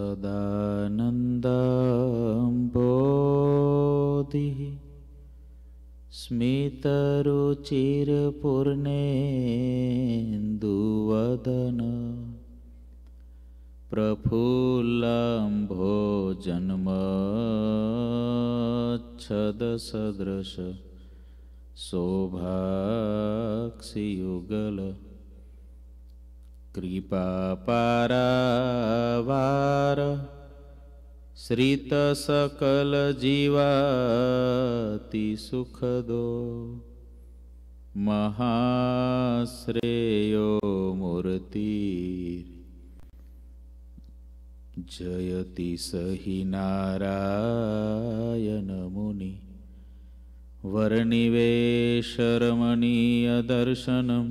सदानन्दाम्भो दिः स्मितरुचिरपूर्णेन्दुवदन प्रफुल्लाम्भो जन्मच्छदसदृश शोभाक्षियुगल कृपापारा श्रितसकलजीवातिसुखदो सुखदो महाश्रेयो मूर्ति जयति सहि नारायण मुनि वरनिवेशरमणीयदर्शनम्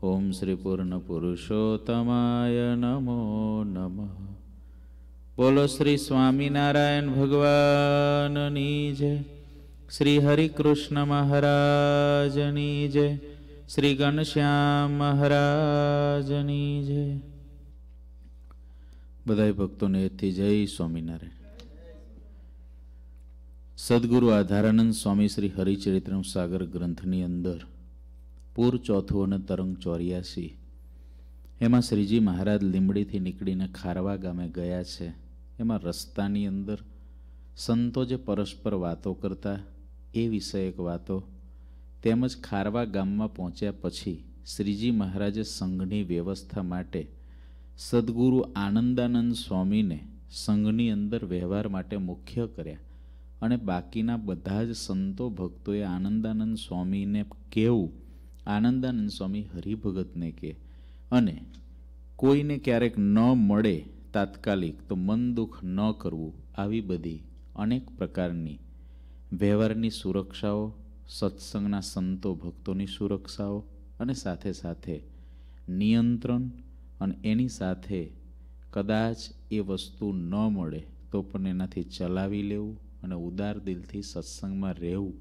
ઓમ શ્રી પૂર્ણ પુરુષોત્તમાય નમો નમઃ બોલો શ્રી સ્વામિનારાયણ ભગવાનની જય શ્રી હરિકૃષ્ણ મહારાજની જય શ્રી ઘનશ્યામ મહારાજની જય બધા ભક્તોને એથી જય સ્વામિનારાયણ સદગુરુ આધારાનંદ સ્વામી શ્રી હરિચરિત્રમ સાગર ગ્રંથની અંદર પૂર ચોથું અને તરંગ ચોર્યાસી એમાં શ્રીજી મહારાજ લીંબડીથી નીકળીને ખારવા ગામે ગયા છે એમાં રસ્તાની અંદર સંતો જે પરસ્પર વાતો કરતા એ વિષયક વાતો તેમજ ખારવા ગામમાં પહોંચ્યા પછી શ્રીજી મહારાજે સંઘની વ્યવસ્થા માટે સદગુરુ આનંદાનંદ સ્વામીને સંઘની અંદર વ્યવહાર માટે મુખ્ય કર્યા અને બાકીના બધા જ સંતો ભક્તોએ આનંદાનંદ સ્વામીને કેવું આનંદાનંદ સ્વામી હરિભગતને કહે અને કોઈને ક્યારેક ન મળે તાત્કાલિક તો મન દુઃખ ન કરવું આવી બધી અનેક પ્રકારની વ્યવહારની સુરક્ષાઓ સત્સંગના સંતો ભક્તોની સુરક્ષાઓ અને સાથે સાથે નિયંત્રણ અને એની સાથે કદાચ એ વસ્તુ ન મળે તો પણ એનાથી ચલાવી લેવું અને ઉદાર દિલથી સત્સંગમાં રહેવું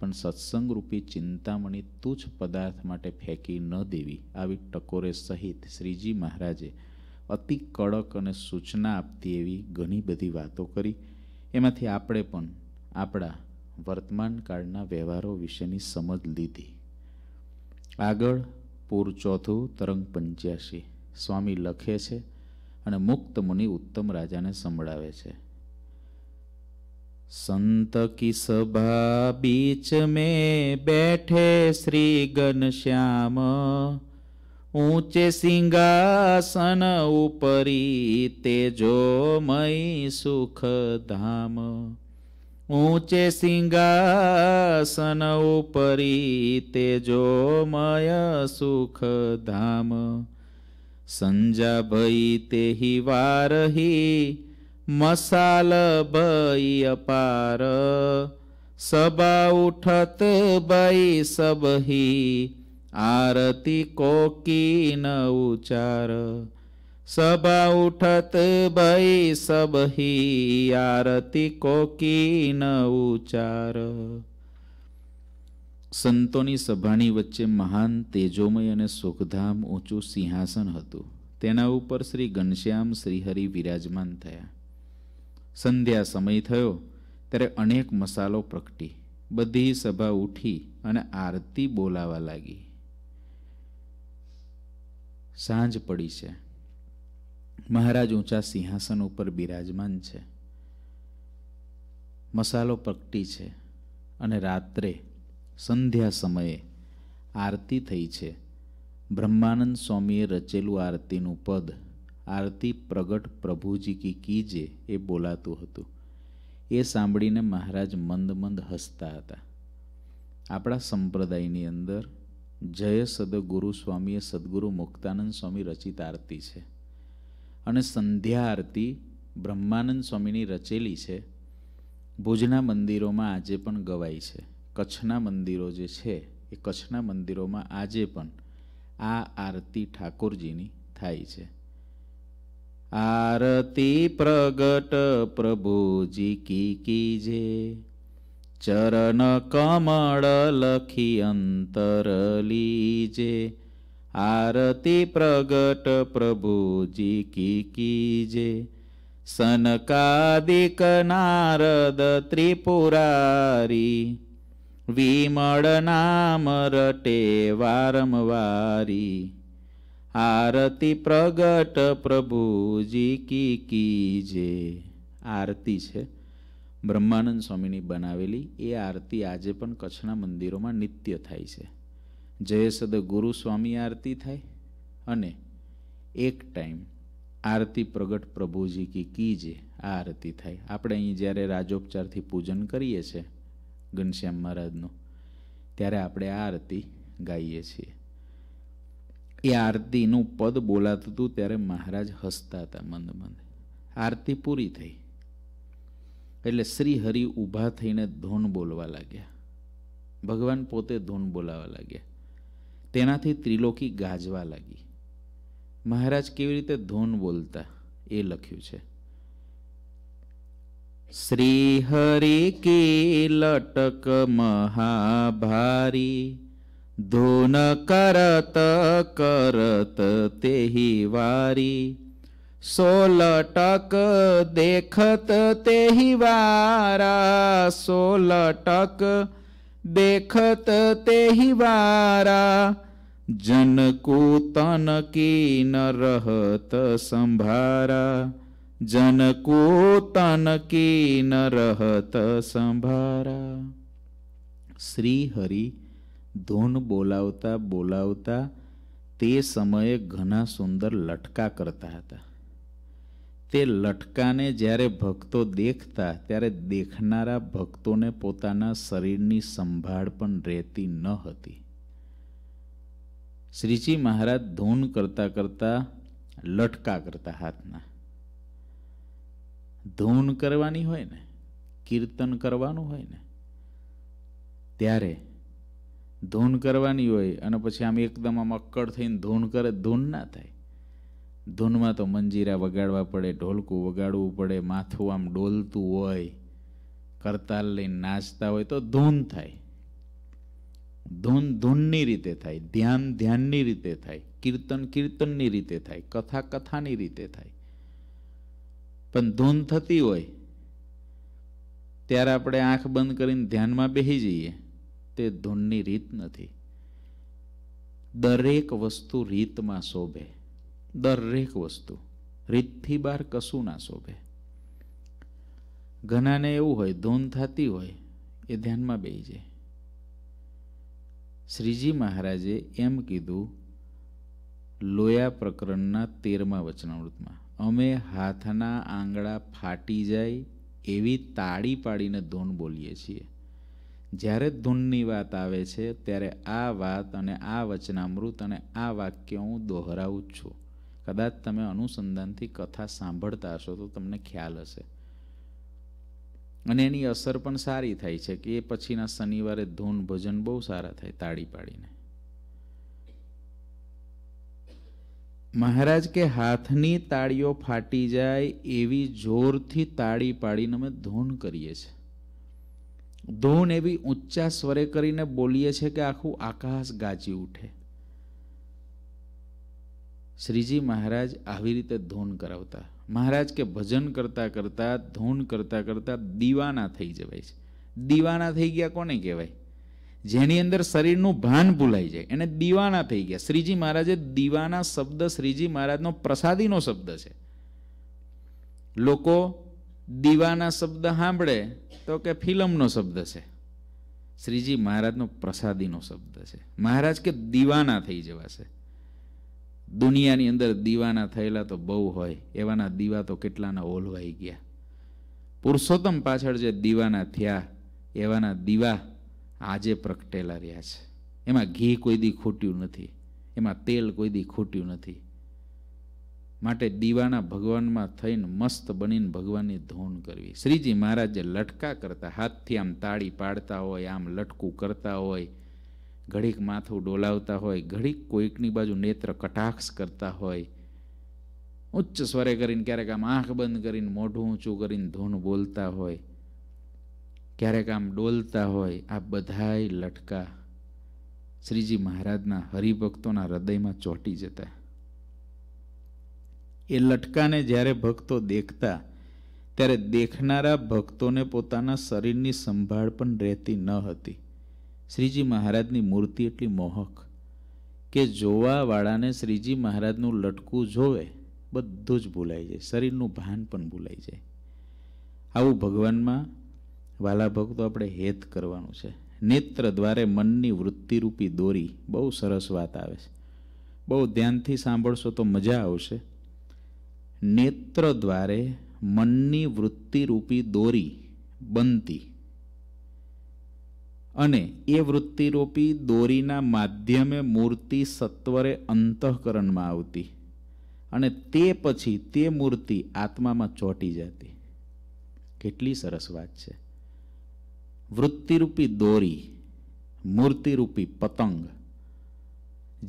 પણ સત્સંગરૂપી ચિંતામણી તુચ્છ પદાર્થ માટે ફેંકી ન દેવી આવી ટકોરે સહિત શ્રીજી મહારાજે અતિ કડક અને સૂચના આપતી એવી ઘણી બધી વાતો કરી એમાંથી આપણે પણ આપણા વર્તમાન કાળના વ્યવહારો વિશેની સમજ લીધી આગળ પૂર ચોથું તરંગ પંચ્યાસી સ્વામી લખે છે અને મુક્ત મુનિ ઉત્તમ રાજાને સંભળાવે છે संत की सभा बीच में बैठे श्री गण श्याम ऊंचे सिंहासन उपरी तेजो मई सुख धाम ऊंचे सिंहासन उपरी तेजोमय सुख धाम संजा भई तेहि वारही મસાલ ભઈ અપાર સબા ઉઠત બઈ સબહી આરતી કોકી ઉચાર સબા ઉઠત બઈ સબહી આરતી કોકી ઉચાર સંતોની સભાની વચ્ચે મહાન તેજોમય અને સુખધામ ઊંચું સિંહાસન હતું તેના ઉપર શ્રી ઘનશ્યામ શ્રીહરિ વિરાજમાન થયા સંધ્યા સમય થયો ત્યારે અનેક મસાલો પ્રગટી બધી સભા ઉઠી અને આરતી બોલાવા લાગી સાંજ પડી છે મહારાજ ઊંચા સિંહાસન ઉપર બિરાજમાન છે મસાલો પ્રગટી છે અને રાત્રે સંધ્યા સમયે આરતી થઈ છે બ્રહ્માનંદ સ્વામીએ રચેલું આરતીનું પદ આરતી પ્રગટ પ્રભુજી કી કીજે એ બોલાતું હતું એ સાંભળીને મહારાજ મંદ મંદ હસતા હતા આપણા સંપ્રદાયની અંદર જય સદગુરુ સ્વામીએ એ સદગુરુ મુક્તાનંદ સ્વામી રચિત આરતી છે અને સંધ્યા આરતી બ્રહ્માનંદ સ્વામીની રચેલી છે ભુજના મંદિરોમાં આજે પણ ગવાય છે કચ્છના મંદિરો જે છે એ કચ્છના મંદિરોમાં આજે પણ આ આરતી ઠાકોરજીની થાય છે આરતી પ્રગટ પ્રભુજી કી કીજે ચરણ કમળ લખી અંતર લીજે આરતી પ્રગટ પ્રભુજી કી કીજે સનકાદિક નારદ ત્રિપુરારી વિમળ નામ રટે વારંવારી આરતી પ્રગટ પ્રભુજી કી કીજે આરતી છે બ્રહ્માનંદ સ્વામીની બનાવેલી એ આરતી આજે પણ કચ્છના મંદિરોમાં નિત્ય થાય છે જયસદ ગુરુ સ્વામી આરતી થાય અને એક ટાઈમ આરતી પ્રગટ પ્રભુજી કી કીજે આ આરતી થાય આપણે અહીં જ્યારે રાજોપચારથી પૂજન કરીએ છીએ ઘનશ્યામ મહારાજનું ત્યારે આપણે આ આરતી ગાઈએ છીએ એ આરતીનું પદ બોલાતું હતું ત્યારે મહારાજ હસતા હતા મંદ મંદ આરતી પૂરી થઈ એટલે શ્રી હરિ ઊભા થઈને ધૂન બોલવા લાગ્યા ભગવાન પોતે ધૂન બોલાવા લાગ્યા તેનાથી ત્રિલોકી ગાજવા લાગી મહારાજ કેવી રીતે ધૂન બોલતા એ લખ્યું છે શ્રી હરિ કે લટક મહાભારી ધૂન કરત કરત તેહી વારી સોલ ટક દેખત તેહી વારા સોલ ટક દેખત તેહી વારા જનકૂતન કી ન રહત સંભારા જનકૂતન કી રહત સંભારા શ્રી હરી ધૂન બોલાવતા બોલાવતા તે સમયે ઘણા સુંદર લટકા કરતા હતા તે લટકાને જ્યારે ભક્તો દેખતા ત્યારે દેખનારા ભક્તોને પોતાના શરીરની સંભાળ પણ રહેતી ન હતી શ્રીજી મહારાજ ધૂન કરતા કરતા લટકા કરતા હાથના ધૂન કરવાની હોય ને કીર્તન કરવાનું હોય ને ત્યારે ધૂન કરવાની હોય અને પછી આમ એકદમ આમ અક્કડ થઈને ધૂન કરે ધૂન ના થાય ધૂનમાં તો મંજીરા વગાડવા પડે ઢોલકું વગાડવું પડે માથું આમ ડોલતું હોય કરતાલ લઈને નાચતા હોય તો ધૂન થાય ધૂન ધૂનની રીતે થાય ધ્યાન ધ્યાનની રીતે થાય કીર્તન કીર્તનની રીતે થાય કથા કથાની રીતે થાય પણ ધૂન થતી હોય ત્યારે આપણે આંખ બંધ કરીને ધ્યાનમાં બેસી જઈએ તે ધૂનની રીત નથી દરેક વસ્તુ રીતમાં શોભે દરેક વસ્તુ રીતથી બહાર કશું ના શોભે ઘણાને એવું હોય ધૂન થતી હોય એ ધ્યાનમાં બેહી જાય શ્રીજી મહારાજે એમ કીધું લોયા પ્રકરણના તેરમા વચનાવૃતમાં અમે હાથના આંગળા ફાટી જાય એવી તાળી પાડીને ધૂન બોલીએ છીએ જ્યારે ધૂનની વાત આવે છે ત્યારે આ વાત અને આ વચનામૃત અને આ વાક્ય હું દોહરાવું જ છું કદાચ તમે અનુસંધાનથી કથા સાંભળતા હશો તો તમને ખ્યાલ હશે અને એની અસર પણ સારી થાય છે કે એ પછીના શનિવારે ધૂન ભજન બહુ સારા થાય તાળી પાડીને મહારાજ કે હાથની તાળીઓ ફાટી જાય એવી જોરથી તાળી પાડીને અમે ધૂન કરીએ છીએ ધૂન એવી ઊંચા સ્વરે કરીને બોલીએ છે કે આખું આકાશ ગાજી ઉઠે શ્રીજી મહારાજ આવી રીતે ધૂન કરાવતા મહારાજ કે ભજન કરતા કરતા ધૂન કરતા કરતા દીવાના થઈ જવાય છે દીવાના થઈ ગયા કોને કહેવાય જેની અંદર શરીરનું ભાન ભૂલાઈ જાય એને દીવાના થઈ ગયા શ્રીજી મહારાજે દીવાના શબ્દ શ્રીજી મહારાજનો પ્રસાદીનો શબ્દ છે લોકો દીવાના શબ્દ સાંભળે તો કે ફિલ્મનો શબ્દ છે શ્રીજી મહારાજનો પ્રસાદીનો શબ્દ છે મહારાજ કે દીવાના થઈ જવાશે દુનિયાની અંદર દીવાના થયેલા તો બહુ હોય એવાના દીવા તો કેટલાના ઓલવાઈ ગયા પુરુષોત્તમ પાછળ જે દીવાના થયા એવાના દીવા આજે પ્રગટેલા રહ્યા છે એમાં ઘી કોઈ દી ખૂટ્યું નથી એમાં તેલ કોઈ દી ખૂટ્યું નથી માટે દીવાના ભગવાનમાં થઈને મસ્ત બનીને ભગવાનની ધૂન કરવી શ્રીજી મહારાજે લટકા કરતા હાથથી આમ તાળી પાડતા હોય આમ લટકું કરતા હોય ઘડીક માથું ડોલાવતા હોય ઘડીક કોઈકની બાજુ નેત્ર કટાક્ષ કરતા હોય ઉચ્ચ સ્વરે કરીને ક્યારેક આમ આંખ બંધ કરીને મોઢું ઊંચું કરીને ધૂન બોલતા હોય ક્યારેક આમ ડોલતા હોય આ બધાય લટકા શ્રીજી મહારાજના હરિભક્તોના હૃદયમાં ચોંટી જતા એ લટકાને જ્યારે ભક્તો દેખતા ત્યારે દેખનારા ભક્તોને પોતાના શરીરની સંભાળ પણ રહેતી ન હતી શ્રીજી મહારાજની મૂર્તિ એટલી મોહક કે જોવાવાળાને શ્રીજી મહારાજનું લટકું જોવે બધું જ ભૂલાઈ જાય શરીરનું ભાન પણ ભૂલાઈ જાય આવું ભગવાનમાં વાલા ભક્તો આપણે હેત કરવાનું છે નેત્ર દ્વારે મનની વૃત્તિરૂપી દોરી બહુ સરસ વાત આવે છે બહુ ધ્યાનથી સાંભળશો તો મજા આવશે નેત્ર દ્વારે મનની વૃત્તિરૂપી દોરી બનતી અને એ વૃત્તિરૂપી દોરીના માધ્યમે મૂર્તિ સત્વરે અંતઃકરણમાં આવતી અને તે પછી તે મૂર્તિ આત્મામાં ચોંટી જતી કેટલી સરસ વાત છે વૃત્તિરૂપી દોરી મૂર્તિરૂપી પતંગ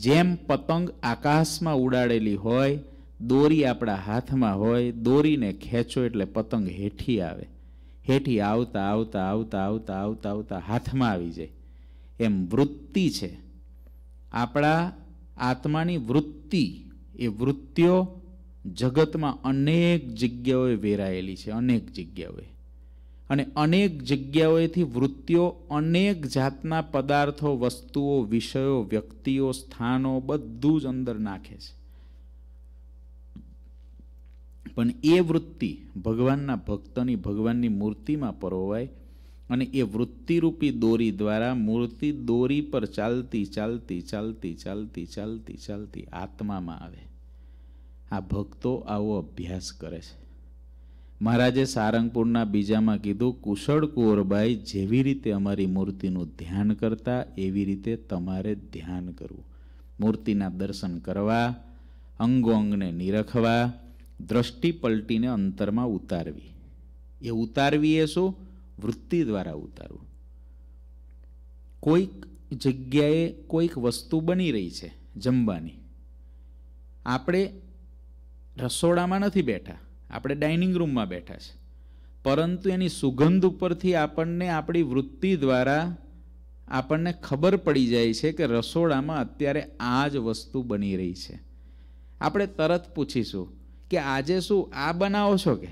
જેમ પતંગ આકાશમાં ઉડાડેલી હોય દોરી આપણા હાથમાં હોય દોરીને ખેંચો એટલે પતંગ હેઠી આવે હેઠી આવતા આવતા આવતા આવતા આવતા આવતા હાથમાં આવી જાય એમ વૃત્તિ છે આપણા આત્માની વૃત્તિ એ વૃત્તિઓ જગતમાં અનેક જગ્યાઓએ વેરાયેલી છે અનેક જગ્યાઓએ અને અનેક જગ્યાઓએથી વૃત્તિઓ અનેક જાતના પદાર્થો વસ્તુઓ વિષયો વ્યક્તિઓ સ્થાનો બધું જ અંદર નાખે છે પણ એ વૃત્તિ ભગવાનના ભક્તની ભગવાનની મૂર્તિમાં પરોવાય અને એ વૃત્તિરૂપી દોરી દ્વારા મૂર્તિ દોરી પર ચાલતી ચાલતી ચાલતી ચાલતી ચાલતી ચાલતી આત્મામાં આવે આ ભક્તો આવો અભ્યાસ કરે છે મહારાજે સારંગપુરના બીજામાં કીધું કુશળ કુંવરબાઈ જેવી રીતે અમારી મૂર્તિનું ધ્યાન કરતા એવી રીતે તમારે ધ્યાન કરવું મૂર્તિના દર્શન કરવા અંગો અંગને નિરખવા દ્રષ્ટિ પલટીને અંતરમાં ઉતારવી એ ઉતારવી એ શું વૃત્તિ દ્વારા ઉતારવું કોઈક જગ્યાએ કોઈક વસ્તુ બની રહી છે જમવાની આપણે રસોડામાં નથી બેઠા આપણે ડાઇનિંગ રૂમમાં બેઠા છે પરંતુ એની સુગંધ ઉપરથી આપણને આપણી વૃત્તિ દ્વારા આપણને ખબર પડી જાય છે કે રસોડામાં અત્યારે આ જ વસ્તુ બની રહી છે આપણે તરત પૂછીશું કે આજે શું આ બનાવો છો કે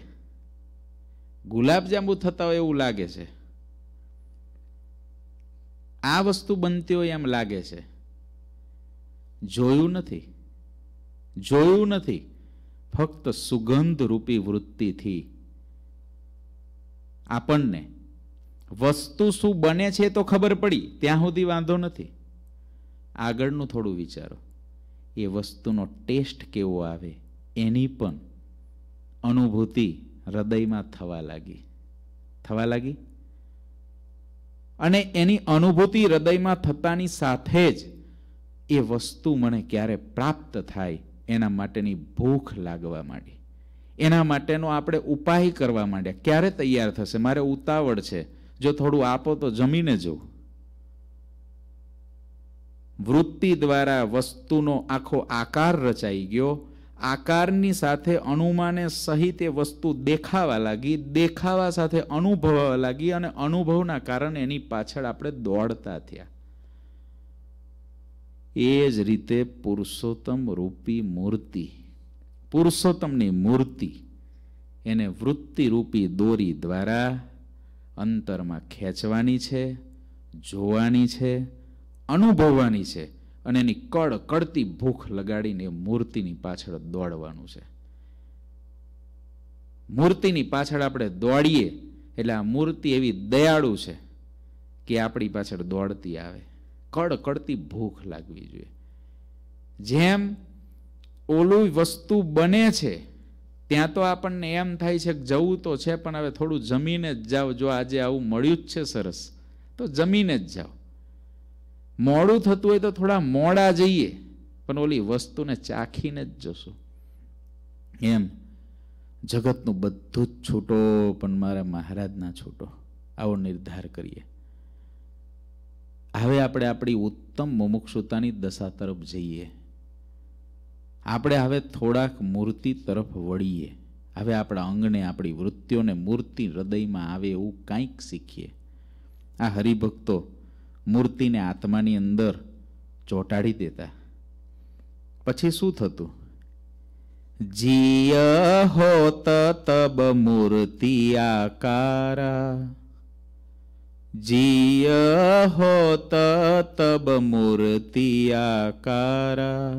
ગુલાબજાંબુ થતા હોય એવું લાગે છે આ વસ્તુ બનતી હોય એમ લાગે છે જોયું નથી જોયું નથી ફક્ત સુગંધ રૂપી વૃત્તિથી આપણને વસ્તુ શું બને છે તો ખબર પડી ત્યાં સુધી વાંધો નથી આગળનું થોડું વિચારો એ વસ્તુનો ટેસ્ટ કેવો આવે એની પણ અનુભૂતિ હૃદયમાં થવા લાગી થવા લાગી અને એની અનુભૂતિ હૃદયમાં થતાની સાથે જ એ વસ્તુ મને ક્યારે પ્રાપ્ત થાય એના માટેની ભૂખ લાગવા માંડી એના માટેનો આપણે ઉપાય કરવા માંડ્યા ક્યારે તૈયાર થશે મારે ઉતાવળ છે જો થોડું આપો તો જમીને જવું વૃત્તિ દ્વારા વસ્તુનો આખો આકાર રચાઈ ગયો આકારની સાથે અણુમાને સહિત એ વસ્તુ દેખાવા લાગી દેખાવા સાથે અનુભવવા લાગી અને અનુભવના કારણે એની પાછળ આપણે દોડતા થયા એ જ રીતે પુરુષોત્તમ રૂપી મૂર્તિ પુરુષોત્તમની મૂર્તિ એને વૃત્તિરૂપી દોરી દ્વારા અંતરમાં ખેંચવાની છે જોવાની છે અનુભવવાની છે અને એની કડ કડતી ભૂખ લગાડીને મૂર્તિની પાછળ દોડવાનું છે મૂર્તિની પાછળ આપણે દોડીએ એટલે આ મૂર્તિ એવી દયાળુ છે કે આપણી પાછળ દોડતી આવે કડ કડતી ભૂખ લાગવી જોઈએ જેમ ઓલું વસ્તુ બને છે ત્યાં તો આપણને એમ થાય છે કે જવું તો છે પણ હવે થોડું જમીને જ જાઓ જો આજે આવું મળ્યું જ છે સરસ તો જમીને જ જાઓ મોડું થતું હોય તો થોડા મોડા જઈએ પણ ઓલી વસ્તુને ચાખીને જ જશું એમ જગતનું બધું જ છૂટો પણ મારા મહારાજના છૂટો આવો નિર્ધાર કરીએ હવે આપણે આપણી ઉત્તમ મુમુક્ષુતાની દશા તરફ જઈએ આપણે હવે થોડાક મૂર્તિ તરફ વળીએ હવે આપણા અંગને આપણી વૃત્તિઓને મૂર્તિ હૃદયમાં આવે એવું કાંઈક શીખીએ આ હરિભક્તો મૂર્તિને આત્માની અંદર ચોંટાડી દેતા પછી શું થતું જીય હોત તબ મૂર્તિ આકારા જીય હોત તબ મૂર્તિ આકારા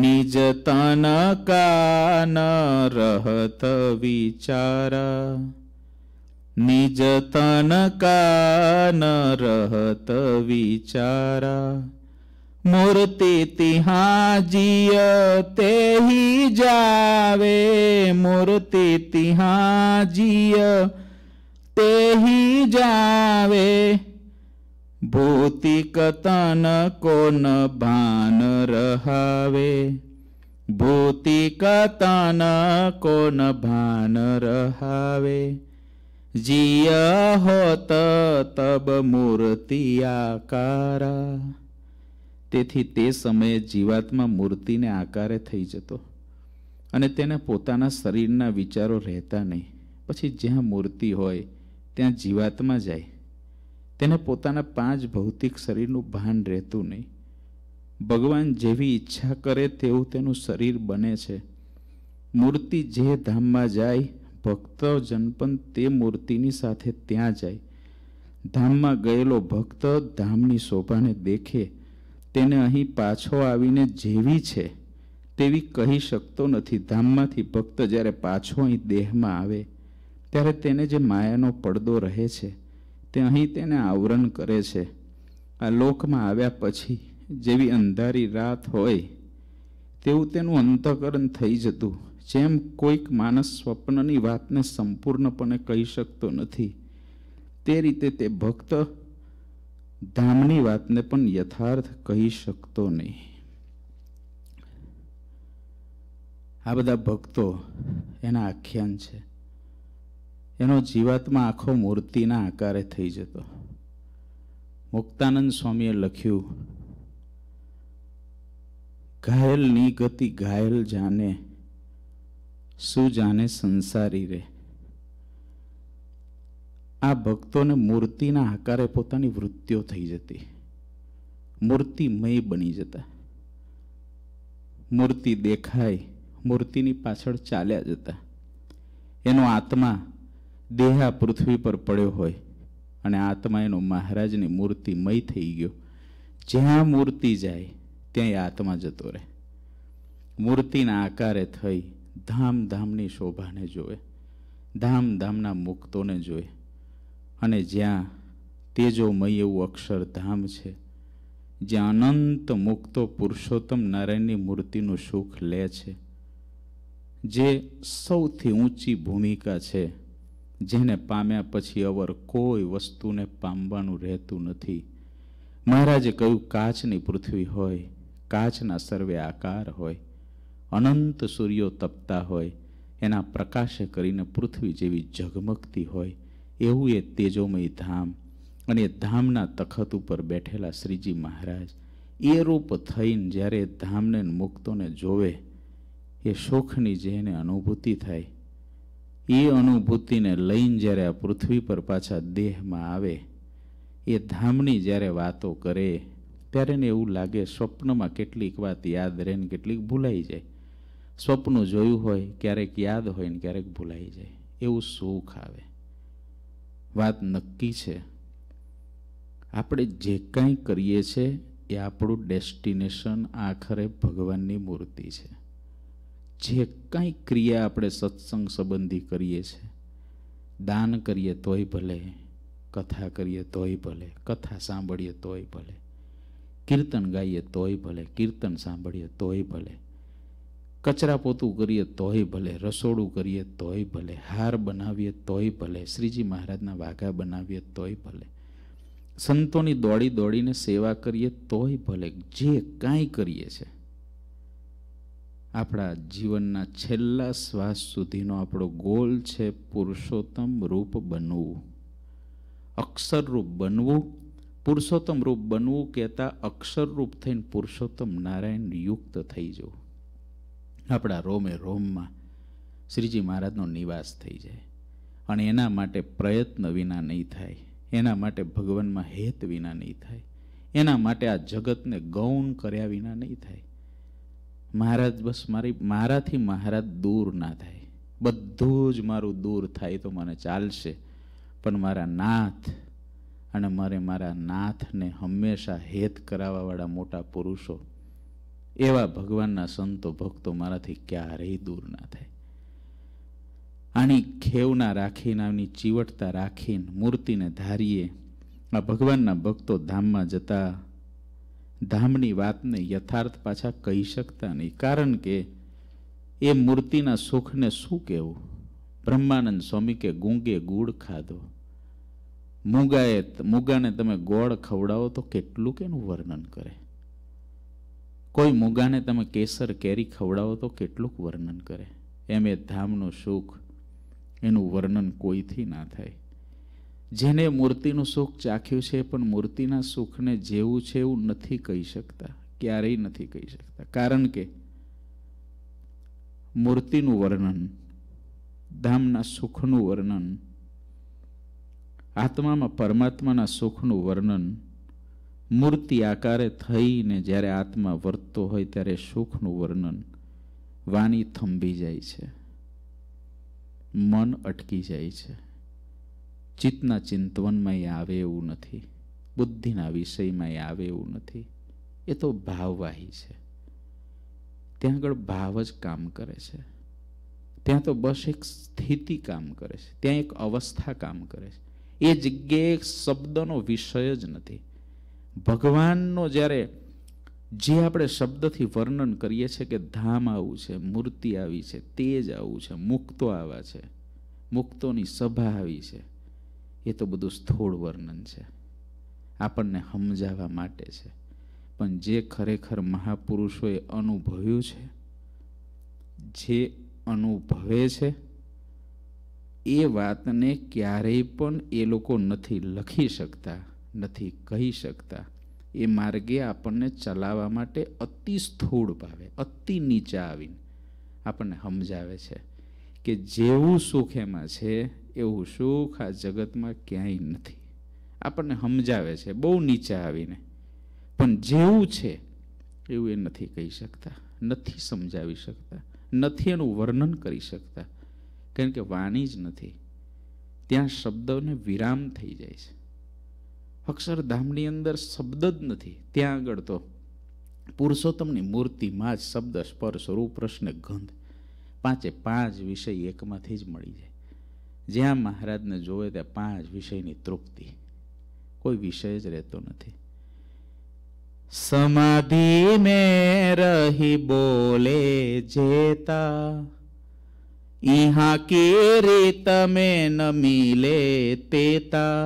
નિજ તન કાન રહત વિચારા निज तन का न रहत विचारा मूर्ति तिहा जिय ते ही जावे मूर्ति तिहा जिय ते ही जावे भौतिक तन को न भान रहावे भौतिक तन को न भान रहावे जिय होत તબ મૂર્તિ આકારા તેથી તે સમયે જીવાત્મા મૂર્તિને આકારે થઈ જતો અને તેને પોતાના શરીરના વિચારો રહેતા નહીં પછી જ્યાં મૂર્તિ હોય ત્યાં જીવાત્મા જાય તેને પોતાના પાંચ ભૌતિક શરીરનું ભાન રહેતું નહીં ભગવાન જેવી ઈચ્છા કરે તેવું તેનું શરીર બને છે મૂર્તિ જે ધામમાં જાય ભક્તજન પણ તે મૂર્તિની સાથે ત્યાં જાય ધામમાં ગયેલો ભક્ત ધામની શોભાને દેખે તેને અહીં પાછો આવીને જેવી છે તેવી કહી શકતો નથી ધામમાંથી ભક્ત જ્યારે પાછો અહીં દેહમાં આવે ત્યારે તેને જે માયાનો પડદો રહે છે તે અહીં તેને આવરણ કરે છે આ લોકમાં આવ્યા પછી જેવી અંધારી રાત હોય તેવું તેનું અંતઃકરણ થઈ જતું જેમ કોઈક માણસ સ્વપ્નની વાતને સંપૂર્ણપણે કહી શકતો નથી તે રીતે તે ભક્ત ધામની વાતને પણ યથાર્થ કહી શકતો નહીં આ બધા ભક્તો એના આખ્યાન છે એનો જીવાતમાં આખો મૂર્તિના આકારે થઈ જતો મુક્તાનંદ સ્વામીએ લખ્યું ઘાયલની ગતિ ઘાયલ જાને શું જાણે સંસારી રહે આ ભક્તોને મૂર્તિના આકારે પોતાની વૃત્તિઓ થઈ જતી મૂર્તિમય બની જતા મૂર્તિ દેખાય મૂર્તિની પાછળ ચાલ્યા જતા એનો આત્મા દેહ આ પૃથ્વી પર પડ્યો હોય અને આત્મા એનો મહારાજની મૂર્તિમય થઈ ગયો જ્યાં મૂર્તિ જાય ત્યાં એ આત્મા જતો રહે મૂર્તિના આકારે થઈ ધામધામની શોભાને જોવે ધામધામના મુક્તોને જોવે અને જ્યાં તેજોમય એવું ધામ છે જ્યાં અનંત મુક્તો પુરુષોત્તમ નારાયણની મૂર્તિનું સુખ લે છે જે સૌથી ઊંચી ભૂમિકા છે જેને પામ્યા પછી અવર કોઈ વસ્તુને પામવાનું રહેતું નથી મહારાજે કહ્યું કાચની પૃથ્વી હોય કાચના સર્વે આકાર હોય અનંત સૂર્યો તપતા હોય એના પ્રકાશે કરીને પૃથ્વી જેવી ઝગમગતી હોય એવું એ તેજોમય ધામ અને એ ધામના તખત ઉપર બેઠેલા શ્રીજી મહારાજ એ રૂપ થઈને જ્યારે ધામને મુક્તોને જોવે એ શોખની જેને અનુભૂતિ થાય એ અનુભૂતિને લઈને જ્યારે આ પૃથ્વી પર પાછા દેહમાં આવે એ ધામની જ્યારે વાતો કરે ત્યારે એને એવું લાગે સ્વપ્નમાં કેટલીક વાત યાદ રહે ને કેટલીક ભૂલાઈ જાય સ્વપ્ન જોયું હોય ક્યારેક યાદ હોય ને ક્યારેક ભૂલાઈ જાય એવું સુખ આવે વાત નક્કી છે આપણે જે કાંઈ કરીએ છીએ એ આપણું ડેસ્ટિનેશન આખરે ભગવાનની મૂર્તિ છે જે કાંઈ ક્રિયા આપણે સત્સંગ સંબંધી કરીએ છીએ દાન કરીએ તોય ભલે કથા કરીએ તોય ભલે કથા સાંભળીએ તોય ભલે કીર્તન ગાઈએ તોય ભલે કીર્તન સાંભળીએ તોય ભલે કચરા પોતું કરીએ તોય ભલે રસોડું કરીએ તોય ભલે હાર બનાવીએ તોય ભલે શ્રીજી મહારાજના વાઘા બનાવીએ તોય ભલે સંતોની દોડી દોડીને સેવા કરીએ તોય ભલે જે કાંઈ કરીએ છે આપણા જીવનના છેલ્લા શ્વાસ સુધીનો આપણો ગોલ છે પુરુષોત્તમ રૂપ બનવું અક્ષરરૂપ બનવું પુરુષોત્તમ રૂપ બનવું કહેતા અક્ષરરૂપ થઈને પુરુષોત્તમ નારાયણ યુક્ત થઈ જવું આપણા રોમે રોમમાં શ્રીજી મહારાજનો નિવાસ થઈ જાય અને એના માટે પ્રયત્ન વિના નહીં થાય એના માટે ભગવાનમાં હેત વિના નહીં થાય એના માટે આ જગતને ગૌણ કર્યા વિના નહીં થાય મહારાજ બસ મારી મારાથી મહારાજ દૂર ના થાય બધું જ મારું દૂર થાય તો મને ચાલશે પણ મારા નાથ અને મારે મારા નાથને હંમેશા હેત કરાવવાવાળા મોટા પુરુષો એવા ભગવાનના સંતો ભક્તો મારાથી ક્યારેય દૂર ના થાય આની ખેવના રાખીને આની ચીવટતા રાખીને મૂર્તિને ધારીએ આ ભગવાનના ભક્તો ધામમાં જતા ધામની વાતને યથાર્થ પાછા કહી શકતા નહીં કારણ કે એ મૂર્તિના સુખને શું કહેવું બ્રહ્માનંદ સ્વામી કે ગુંગે ગુડ ખાધો મૂગાએ મૂગાને તમે ગોળ ખવડાવો તો કેટલું કેનું વર્ણન કરે કોઈ મુગાને તમે કેસર કેરી ખવડાવો તો કેટલુંક વર્ણન કરે એમ એ ધામનું સુખ એનું વર્ણન કોઈથી ના થાય જેને મૂર્તિનું સુખ ચાખ્યું છે પણ મૂર્તિના સુખને જેવું છે એવું નથી કહી શકતા ક્યારેય નથી કહી શકતા કારણ કે મૂર્તિનું વર્ણન ધામના સુખનું વર્ણન આત્મામાં પરમાત્માના સુખનું વર્ણન મૂર્તિ આકારે થઈને જ્યારે આત્મા વર્તતો હોય ત્યારે સુખનું વર્ણન વાણી થંભી જાય છે મન અટકી જાય છે ચિત્તના ચિંતવનમાં એ આવે એવું નથી બુદ્ધિના વિષયમાં એ આવે એવું નથી એ તો ભાવવાહી છે ત્યાં આગળ ભાવ જ કામ કરે છે ત્યાં તો બસ એક સ્થિતિ કામ કરે છે ત્યાં એક અવસ્થા કામ કરે છે એ જગ્યાએ એક શબ્દનો વિષય જ નથી ભગવાનનો જ્યારે જે આપણે શબ્દથી વર્ણન કરીએ છીએ કે ધામ આવું છે મૂર્તિ આવી છે તેજ આવું છે મુક્તો આવા છે મુક્તોની સભા આવી છે એ તો બધું સ્થૂળ વર્ણન છે આપણને સમજાવવા માટે છે પણ જે ખરેખર મહાપુરુષોએ અનુભવ્યું છે જે અનુભવે છે એ વાતને ક્યારેય પણ એ લોકો નથી લખી શકતા નથી કહી શકતા એ માર્ગે આપણને ચલાવવા માટે અતિ સ્થૂળ ભાવે અતિ નીચા આવીને આપણને સમજાવે છે કે જેવું સુખ એમાં છે એવું સુખ આ જગતમાં ક્યાંય નથી આપણને સમજાવે છે બહુ નીચા આવીને પણ જેવું છે એવું એ નથી કહી શકતા નથી સમજાવી શકતા નથી એનું વર્ણન કરી શકતા કારણ કે વાણી જ નથી ત્યાં શબ્દોને વિરામ થઈ જાય છે અક્ષરધામની અંદર શબ્દ જ નથી ત્યાં આગળ તો પુરુષોત્તમની મૂર્તિમાં જ શબ્દ સ્પર્શ રૂપ રસને ગંધ પાંચે પાંચ વિષય એકમાંથી જ મળી જાય જ્યાં મહારાજને જોવે ત્યાં પાંચ વિષયની તૃપ્તિ કોઈ વિષય જ રહેતો નથી સમાધિ મે રહી બોલે જેતા ઈહા કે રીત મે ન મિલે તેતા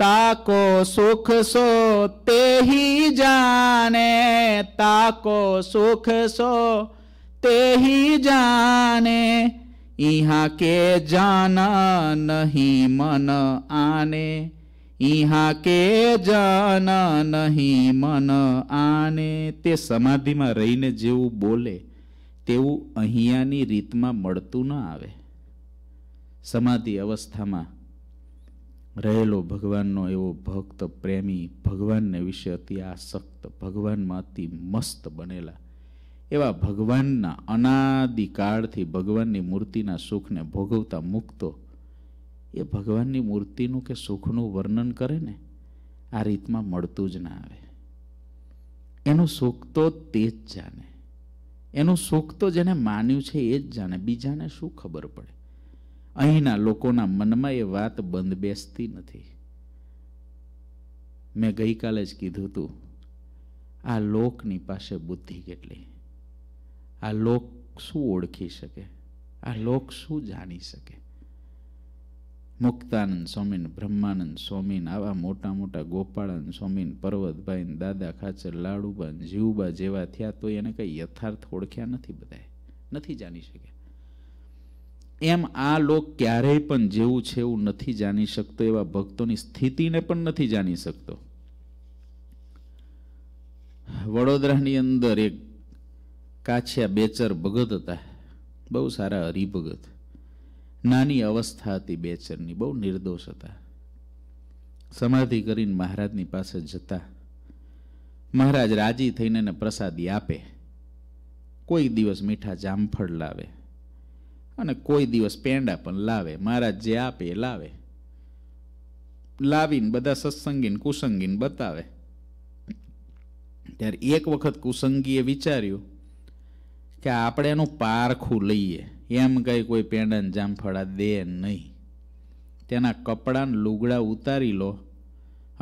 તાકો સુખ સો તેહી જાને તાકો સુખ સો તેહી જાને इहाँ કે જાન नहीं મન આને इहाँ કે जाना નહીં મન આને તે સમાધિમાં રહીને જેવું બોલે તેવું અહીંયાની રીતમાં મળતું ન આવે સમાધિ અવસ્થામાં રહેલો ભગવાનનો એવો ભક્ત પ્રેમી ભગવાનને વિશે અતિ આસક્ત ભગવાનમાં અતિ મસ્ત બનેલા એવા ભગવાનના અનાદિકાળથી ભગવાનની મૂર્તિના સુખને ભોગવતા મુક્તો એ ભગવાનની મૂર્તિનું કે સુખનું વર્ણન કરે ને આ રીતમાં મળતું જ ના આવે એનું સુખ તો તે જ જાણે એનું સુખ તો જેને માન્યું છે એ જ જાણે બીજાને શું ખબર પડે અહીંના લોકોના મનમાં એ વાત બંધ બેસતી નથી મેં ગઈકાલે જ કીધું હતું આ લોકની પાસે બુદ્ધિ કેટલી આ લોક શું ઓળખી શકે આ લોક શું જાણી શકે મુક્તાનંદ સ્વામીન બ્રહ્માનંદ સ્વામીન આવા મોટા મોટા ગોપાળાનંદ સ્વામીન પર્વતભાઈ દાદા ખાચર લાડુબા જીવબા જેવા થયા તો એને કંઈ યથાર્થ ઓળખ્યા નથી બધાએ નથી જાણી શકે એમ આ લોક ક્યારેય પણ જેવું છે એવું નથી જાણી શકતો એવા ભક્તોની સ્થિતિને પણ નથી જાણી શકતો વડોદરાની અંદર એક કાછિયા બેચર ભગત હતા બહુ સારા હરિભગત નાની અવસ્થા હતી બેચરની બહુ નિર્દોષ હતા સમાધિ કરીને મહારાજની પાસે જતા મહારાજ રાજી થઈને એને પ્રસાદી આપે કોઈ દિવસ મીઠા જામફળ લાવે અને કોઈ દિવસ પેંડા પણ લાવે મહારાજ જે આપે એ લાવે લાવીને બધા સત્સંગીન કુસંગીન બતાવે ત્યારે એક વખત કુસંગીએ વિચાર્યું કે આપણે એનું પારખું લઈએ એમ કંઈ કોઈ પેંડાને જામફળા દે નહીં તેના કપડાને લુગડા ઉતારી લો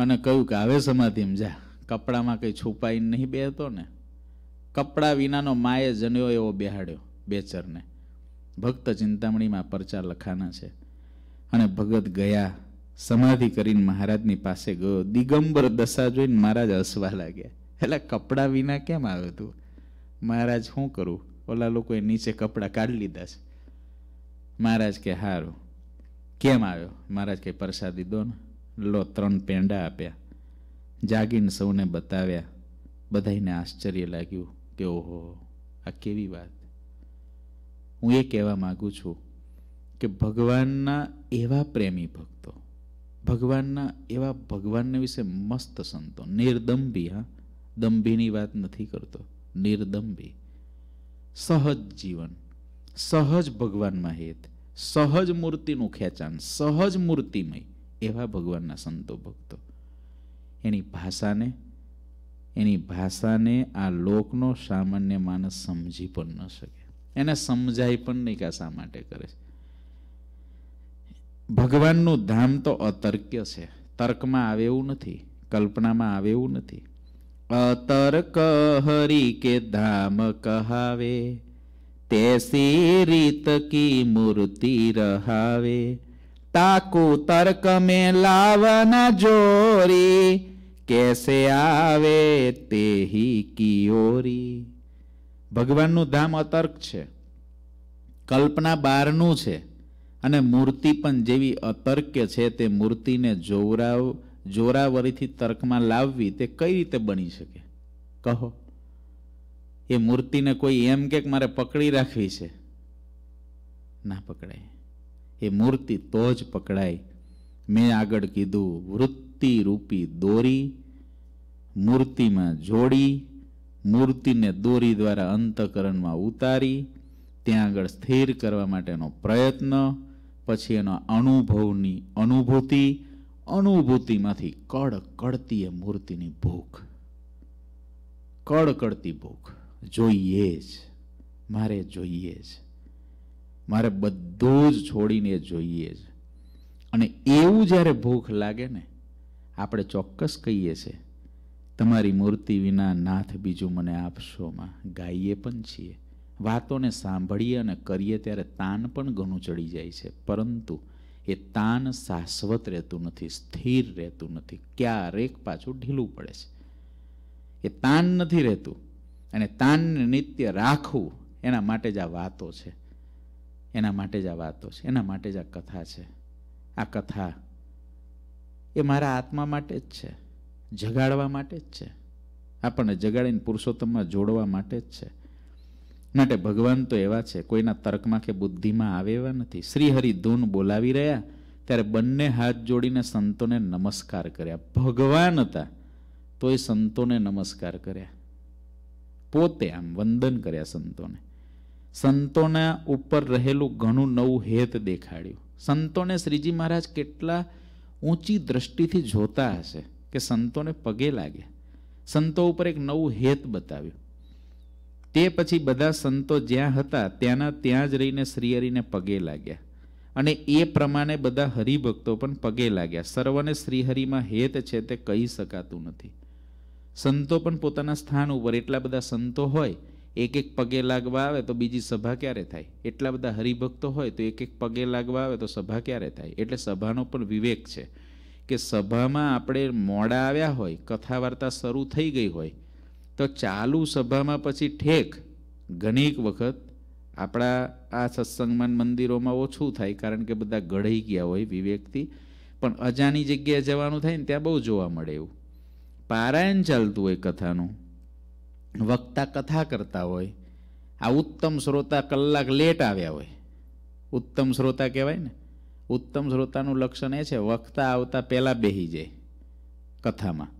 અને કહ્યું કે હવે સમાધિમાં જા કપડામાં કંઈ છુપાઈને નહીં બેહતો ને કપડા વિનાનો માએ જન્યો એવો બેહાડ્યો બેચરને ભક્ત ચિંતામણીમાં પરચા લખાના છે અને ભગત ગયા સમાધિ કરીને મહારાજની પાસે ગયો દિગંબર દશા જોઈને મહારાજ હસવા લાગ્યા એટલે કપડાં વિના કેમ આવ્યું તું મહારાજ શું કરું ઓલા લોકોએ નીચે કપડાં કાઢી લીધા છે મહારાજ કે હારું કેમ આવ્યો મહારાજ કે પ્રસાદી દો ને લો ત્રણ પેંડા આપ્યા જાગીને સૌને બતાવ્યા બધાને આશ્ચર્ય લાગ્યું કે ઓહો આ કેવી વાત હું એ કહેવા માગું છું કે ભગવાનના એવા પ્રેમી ભક્તો ભગવાનના એવા ભગવાનને વિશે મસ્ત સંતો નિર્દંભી હા દંભીની વાત નથી કરતો નિર્દંભી સહજ જીવન સહજ ભગવાનમાં હેત સહજ મૂર્તિનું ખેંચાણ સહજ મૂર્તિમય એવા ભગવાનના સંતો ભક્તો એની ભાષાને એની ભાષાને આ લોકનો સામાન્ય માણસ સમજી પણ ન શકે એને સમજાય પણ નહીં કે શા માટે કરે છે ભગવાનનું ધામ તો અતર્ક્ય છે તર્કમાં આવે એવું નથી કલ્પનામાં આવે એવું નથી અતર્ક હરી કે ધામ કહાવે તેસી રીત કી મૂર્તિ રહાવે તાકુ તર્ક મે લાવના જોરી કેસે આવે તેહી કિયોરી ભગવાનનું ધામ અતર્ક છે કલ્પના બહારનું છે અને મૂર્તિ પણ જેવી અતર્ક્ય છે તે મૂર્તિને જોરાવ જોરાવરીથી તર્કમાં લાવવી તે કઈ રીતે બની શકે કહો એ મૂર્તિને કોઈ એમ કે મારે પકડી રાખવી છે ના પકડાય એ મૂર્તિ તો જ પકડાય મેં આગળ કીધું વૃત્તિ રૂપી દોરી મૂર્તિમાં જોડી મૂર્તિને દોરી દ્વારા અંતકરણમાં ઉતારી ત્યાં આગળ સ્થિર કરવા માટેનો પ્રયત્ન પછી એના અનુભવની અનુભૂતિ અનુભૂતિમાંથી કડકડતી એ મૂર્તિની ભૂખ કડકડતી ભૂખ જોઈએ જ મારે જોઈએ જ મારે બધું જ છોડીને જોઈએ જ અને એવું જ્યારે ભૂખ લાગે ને આપણે ચોક્કસ કહીએ છીએ તમારી મૂર્તિ વિના નાથ બીજું મને આપશોમાં ગાઈએ પણ છીએ વાતોને સાંભળીએ અને કરીએ ત્યારે તાન પણ ઘણું ચડી જાય છે પરંતુ એ તાન શાશ્વત રહેતું નથી સ્થિર રહેતું નથી ક્યારેક પાછું ઢીલું પડે છે એ તાન નથી રહેતું અને તાનને નિત્ય રાખવું એના માટે જ આ વાતો છે એના માટે જ આ વાતો છે એના માટે જ આ કથા છે આ કથા એ મારા આત્મા માટે જ છે જગાડવા માટે જ છે આપણને જગાડીને પુરુષોત્તમમાં જોડવા માટે જ છે માટે ભગવાન તો એવા છે કોઈના તર્કમાં કે બુદ્ધિમાં આવે એવા નથી શ્રીહરિ ધૂન બોલાવી રહ્યા ત્યારે બંને હાથ જોડીને સંતોને નમસ્કાર કર્યા ભગવાન હતા તોય સંતોને નમસ્કાર કર્યા પોતે આમ વંદન કર્યા સંતોને સંતોના ઉપર રહેલું ઘણું નવું હેત દેખાડ્યું સંતોને શ્રીજી મહારાજ કેટલા ઊંચી દ્રષ્ટિથી જોતા હશે કે સંતોને પગે લાગ્યા સંતો ઉપર એક નવું હેત બતાવ્યું તે પછી બધા સંતો જ્યાં હતા ત્યાંના ત્યાં જ રહીને શ્રીહરિને પગે લાગ્યા અને એ પ્રમાણે બધા હરિભક્તો પણ પગે લાગ્યા સર્વને શ્રીહરિમાં હેત છે તે કહી શકાતું નથી સંતો પણ પોતાના સ્થાન ઉપર એટલા બધા સંતો હોય એક એક પગે લાગવા આવે તો બીજી સભા ક્યારે થાય એટલા બધા હરિભક્તો હોય તો એક એક પગે લાગવા આવે તો સભા ક્યારે થાય એટલે સભાનો પણ વિવેક છે કે સભામાં આપણે મોડા આવ્યા હોય કથા વાર્તા શરૂ થઈ ગઈ હોય તો ચાલુ સભામાં પછી ઠેક ઘણીક વખત આપણા આ સત્સંગમાન મંદિરોમાં ઓછું થાય કારણ કે બધા ગઢાઈ ગયા હોય વિવેકથી પણ અજાની જગ્યાએ જવાનું થાય ને ત્યાં બહુ જોવા મળે એવું પારાયણ ચાલતું હોય કથાનું વક્તા કથા કરતા હોય આ ઉત્તમ શ્રોતા કલાક લેટ આવ્યા હોય ઉત્તમ શ્રોતા કહેવાય ને ઉત્તમ શ્રોતાનું લક્ષણ એ છે વખતા આવતા પહેલાં બેહી જાય કથામાં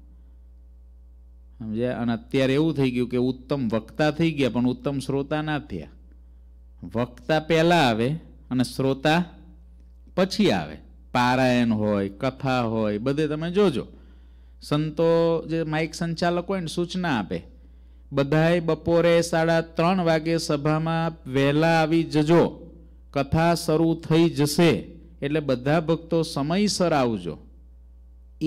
સમજ્યા અને અત્યારે એવું થઈ ગયું કે ઉત્તમ વક્તા થઈ ગયા પણ ઉત્તમ શ્રોતા ના થયા વક્તા પહેલાં આવે અને શ્રોતા પછી આવે પારાયણ હોય કથા હોય બધે તમે જોજો સંતો જે માઇક સંચાલક હોય ને સૂચના આપે બધાએ બપોરે સાડા ત્રણ વાગે સભામાં વહેલા આવી જજો કથા શરૂ થઈ જશે એટલે બધા ભક્તો સમયસર આવજો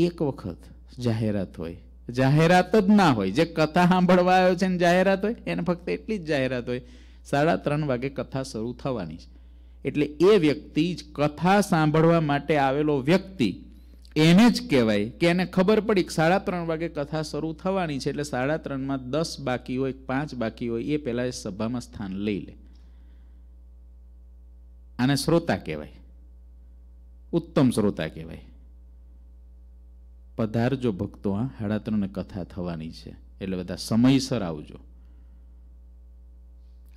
એક વખત જાહેરાત હોય જાહેરાત જ ના હોય જે કથા સાંભળવા આવ્યો છે ને જાહેરાત હોય એને ફક્ત એટલી જ જાહેરાત હોય સાડા ત્રણ વાગે કથા શરૂ થવાની છે એટલે એ વ્યક્તિ જ કથા સાંભળવા માટે આવેલો વ્યક્તિ એને જ કહેવાય કે એને ખબર પડી કે સાડા ત્રણ વાગે કથા શરૂ થવાની છે એટલે સાડા ત્રણમાં દસ બાકી હોય પાંચ બાકી હોય એ પહેલાં સભામાં સ્થાન લઈ લે આને શ્રોતા કહેવાય ઉત્તમ શ્રોતા કહેવાય પધારજો ભક્તો આ હાડાત્રને કથા થવાની છે એટલે બધા સમયસર આવજો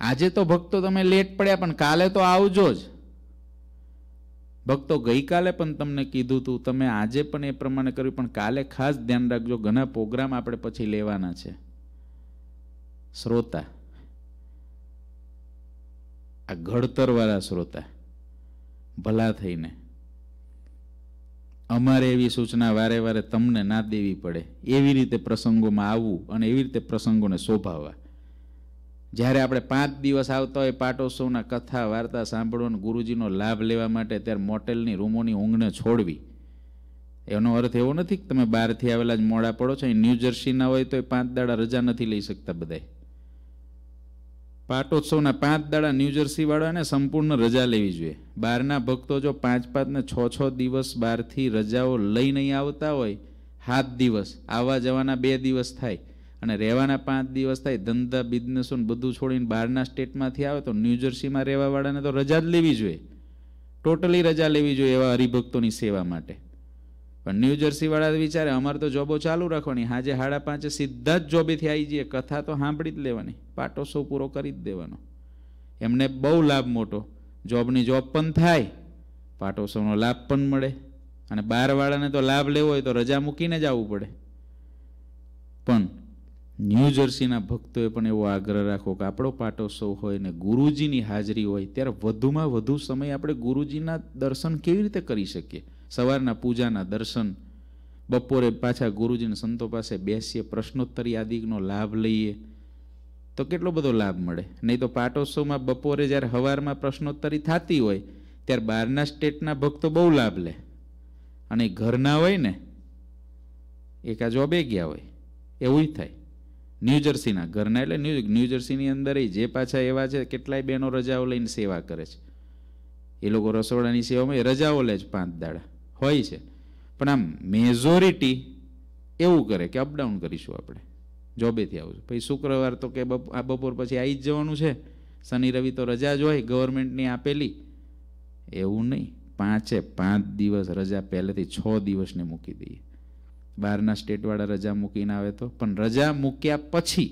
આજે તો ભક્તો તમે લેટ પડ્યા પણ કાલે તો આવજો જ ભક્તો ગઈકાલે પણ તમને કીધું હતું તમે આજે પણ એ પ્રમાણે કર્યું પણ કાલે ખાસ ધ્યાન રાખજો ઘણા પ્રોગ્રામ આપણે પછી લેવાના છે શ્રોતા આ ઘડતરવાળા શ્રોતા ભલા થઈને અમારે એવી સૂચના વારે વારે તમને ના દેવી પડે એવી રીતે પ્રસંગોમાં આવવું અને એવી રીતે પ્રસંગોને શોભાવવા જ્યારે આપણે પાંચ દિવસ આવતા હોય પાટોત્સવના કથા વાર્તા સાંભળવાનો ગુરુજીનો લાભ લેવા માટે ત્યારે મોટેલની રૂમોની ઊંઘને છોડવી એનો અર્થ એવો નથી કે તમે બહારથી આવેલા જ મોડા પડો છો ન્યૂ જર્સીના હોય તો એ પાંચ દાડા રજા નથી લઈ શકતા બધાય પાટોત્સવના પાંચ દાડા ન્યૂજર્સીવાળાને સંપૂર્ણ રજા લેવી જોઈએ બહારના ભક્તો જો પાંચ પાંચને છ છ દિવસ બહારથી રજાઓ લઈ નહીં આવતા હોય સાત દિવસ આવવા જવાના બે દિવસ થાય અને રહેવાના પાંચ દિવસ થાય ધંધા બિઝનેસો બધું છોડીને બહારના સ્ટેટમાંથી આવે તો ન્યૂજર્સીમાં રહેવાવાળાને તો રજા જ લેવી જોઈએ ટોટલી રજા લેવી જોઈએ એવા હરિભક્તોની સેવા માટે પણ ન્યૂ જર્સીવાળા વિચારે અમારે તો જોબો ચાલુ રાખવાની હાજે હાડા પાંચે સીધા જ જોબેથી આવી જઈએ કથા તો સાંભળી જ લેવાની પાટો સૌ પૂરો કરી જ દેવાનો એમને બહુ લાભ મોટો જોબની જોબ પણ થાય પાટો સૌનો લાભ પણ મળે અને બહારવાળાને તો લાભ લેવો હોય તો રજા મૂકીને જ આવવું પડે પણ ન્યૂ જર્સીના ભક્તોએ પણ એવો આગ્રહ રાખો કે આપણો પાટો સૌ હોય ને ગુરુજીની હાજરી હોય ત્યારે વધુમાં વધુ સમય આપણે ગુરુજીના દર્શન કેવી રીતે કરી શકીએ સવારના પૂજાના દર્શન બપોરે પાછા ગુરુજીને સંતો પાસે બેસીએ પ્રશ્નોત્તરી યાદિનો લાભ લઈએ તો કેટલો બધો લાભ મળે નહીં તો પાટોત્સવમાં બપોરે જ્યારે હવારમાં પ્રશ્નોત્તરી થતી હોય ત્યારે બહારના સ્ટેટના ભક્તો બહુ લાભ લે અને ઘરના હોય ને એકા જોબે ગયા હોય એવું થાય ન્યૂજર્સીના ઘરના એટલે ન્યૂ ન્યૂજર્સીની અંદર જે પાછા એવા છે કેટલાય બહેનો રજાઓ લઈને સેવા કરે છે એ લોકો રસોડાની સેવામાં રજાઓ લે છે પાંચ દાડા હોય છે પણ આમ મેજોરિટી એવું કરે કે અપડાઉન કરીશું આપણે જોબેથી આવું પછી શુક્રવાર તો કે આ બપોર પછી આવી જ જવાનું છે શનિ રવિ તો રજા જ હોય ગવર્મેન્ટની આપેલી એવું નહીં પાંચે પાંચ દિવસ રજા પહેલેથી છ દિવસની મૂકી દઈએ બહારના સ્ટેટવાળા રજા મૂકીને આવે તો પણ રજા મૂક્યા પછી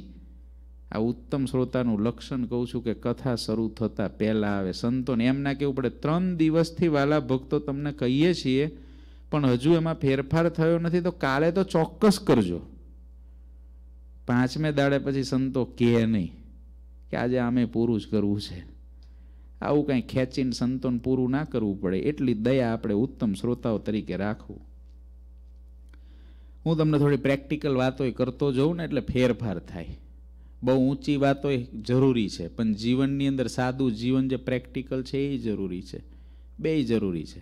આ ઉત્તમ શ્રોતાનું લક્ષણ કહું છું કે કથા શરૂ થતાં પહેલાં આવે સંતોને એમ ના કહેવું પડે ત્રણ દિવસથી વાલા ભક્તો તમને કહીએ છીએ પણ હજુ એમાં ફેરફાર થયો નથી તો કાલે તો ચોક્કસ કરજો પાંચમે દાડે પછી સંતો કહે નહીં કે આજે આમે પૂરું જ કરવું છે આવું કાંઈ ખેંચીને સંતોને પૂરું ના કરવું પડે એટલી દયા આપણે ઉત્તમ શ્રોતાઓ તરીકે રાખવું હું તમને થોડી પ્રેક્ટિકલ વાતો કરતો જઉં ને એટલે ફેરફાર થાય બહુ ઊંચી વાતો એ જરૂરી છે પણ જીવનની અંદર સાદું જીવન જે પ્રેક્ટિકલ છે એ જરૂરી છે બે જરૂરી છે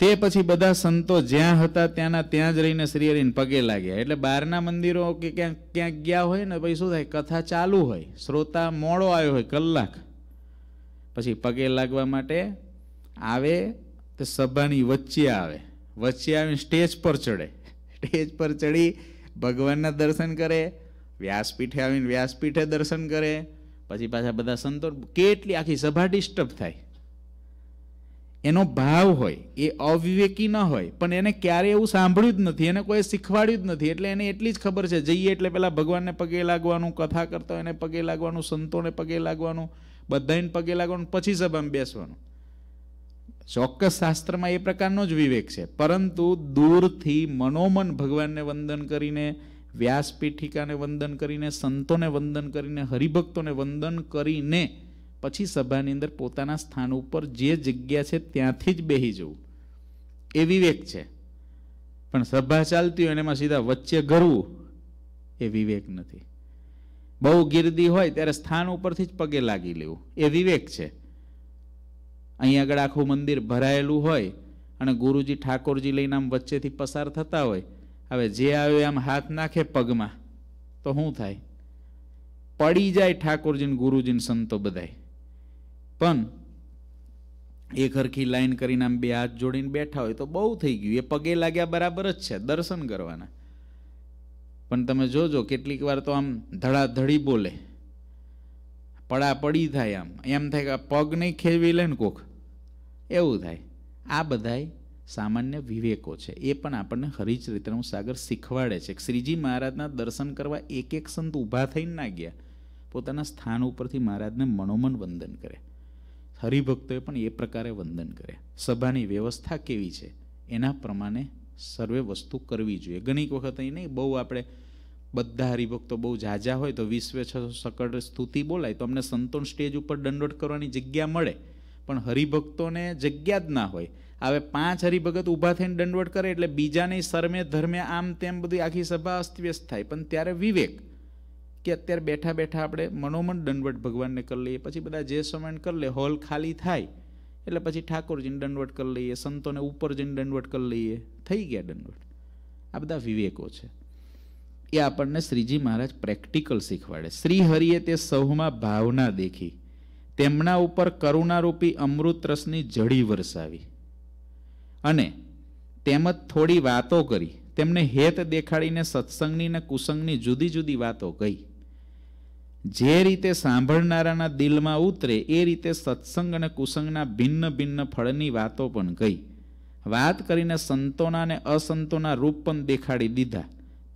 તે પછી બધા સંતો જ્યાં હતા ત્યાંના ત્યાં જ રહીને શ્રી હરિને પગે લાગ્યા એટલે બહારના મંદિરો કે ક્યાંક ક્યાંક ગયા હોય ને પછી શું થાય કથા ચાલુ હોય શ્રોતા મોડો આવ્યો હોય કલાક પછી પગે લાગવા માટે આવે તો સભાની વચ્ચે આવે વચ્ચે આવીને સ્ટેજ પર ચડે સ્ટેજ પર ચડી ભગવાનના દર્શન કરે વ્યાસપીઠે આવીને વ્યાસપીઠે દર્શન કરે પછી પાછા બધા સંતો કેટલી આખી સભા ડિસ્ટર્બ થાય એનો ભાવ હોય એ અવિવેકી ન હોય પણ એને ક્યારે એવું સાંભળ્યું જ નથી એને કોઈ શીખવાડ્યું જ નથી એટલે એને એટલી જ ખબર છે જઈએ એટલે પહેલાં ભગવાનને પગે લાગવાનું કથા કરતા એને પગે લાગવાનું સંતોને પગે લાગવાનું બધાને પગે લાગવાનું પછી સભામાં બેસવાનું ચોક્કસ શાસ્ત્રમાં એ પ્રકારનો જ વિવેક છે પરંતુ દૂરથી મનોમન ભગવાનને વંદન કરીને વ્યાસ પીઠિકાને વંદન કરીને સંતોને વંદન કરીને હરિભક્તોને વંદન કરીને પછી સભાની અંદર પોતાના સ્થાન ઉપર જે જગ્યા છે ત્યાંથી જ બેહી જવું એ વિવેક છે પણ સભા ચાલતી હોય એમાં સીધા વચ્ચે ગરવું એ વિવેક નથી બહુ ગીર્દી હોય ત્યારે સ્થાન ઉપરથી જ પગે લાગી લેવું એ વિવેક છે અહીંયા આગળ આખું મંદિર ભરાયેલું હોય અને ગુરુજી ઠાકોરજી લઈને આમ વચ્ચેથી પસાર થતા હોય હવે જે આવ્યો એમ હાથ નાખે પગમાં તો શું થાય પડી જાય ઠાકોરજીને ગુરુજીને સંતો બધાય પણ એક હરખી લાઈન કરીને આમ બે હાથ જોડીને બેઠા હોય તો બહુ થઈ ગયું એ પગે લાગ્યા બરાબર જ છે દર્શન કરવાના પણ તમે જોજો કેટલીક વાર તો આમ ધડાધડી બોલે પડા પડી થાય આમ એમ થાય કે પગ નહીં ખેવી લે ને કોક એવું થાય આ બધાય સામાન્ય વિવેકો છે એ પણ આપણને હરીજ રીતનું સાગર શીખવાડે છે શ્રીજી મહારાજના દર્શન કરવા એક એક સંત ઊભા થઈને ના ગયા પોતાના સ્થાન ઉપરથી મહારાજને મનોમન વંદન કરે હરિભક્તોએ પણ એ પ્રકારે વંદન કરે સભાની વ્યવસ્થા કેવી છે એના પ્રમાણે સર્વે વસ્તુ કરવી જોઈએ ઘણીક વખત અહીં નહીં બહુ આપણે બધા હરિભક્તો બહુ ઝાઝા હોય તો વિશ્વે છ સકળ સ્તુતિ બોલાય તો અમને સંતોન સ્ટેજ ઉપર દંડોટ કરવાની જગ્યા મળે પણ હરિભક્તોને જગ્યા જ ના હોય હવે પાંચ હરિભગત ઊભા થઈને દંડવટ કરે એટલે બીજાને શરમે ધર્મે આમ તેમ બધી આખી સભા અસ્તવ્યસ્ત થાય પણ ત્યારે વિવેક કે અત્યારે બેઠા બેઠા આપણે મનોમન દંડવટ ભગવાનને કરી લઈએ પછી બધા જે સમયણ કરી લે હોલ ખાલી થાય એટલે પછી ઠાકોરજીને દંડવટ કરી લઈએ સંતોને ઉપર જઈને દંડવટ કરી લઈએ થઈ ગયા દંડવટ આ બધા વિવેકો છે એ આપણને શ્રીજી મહારાજ પ્રેક્ટિકલ શીખવાડે શ્રી હરિએ તે સૌમાં ભાવના દેખી તેમના ઉપર કરુણારૂપી અમૃત રસની જડી વરસાવી અને તેમજ થોડી વાતો કરી તેમને હેત દેખાડીને સત્સંગની ને કુસંગની જુદી જુદી વાતો કહી જે રીતે સાંભળનારાના દિલમાં ઉતરે એ રીતે સત્સંગ અને કુસંગના ભિન્ન ભિન્ન ફળની વાતો પણ કહી વાત કરીને સંતોના અને અસંતોના રૂપ પણ દેખાડી દીધા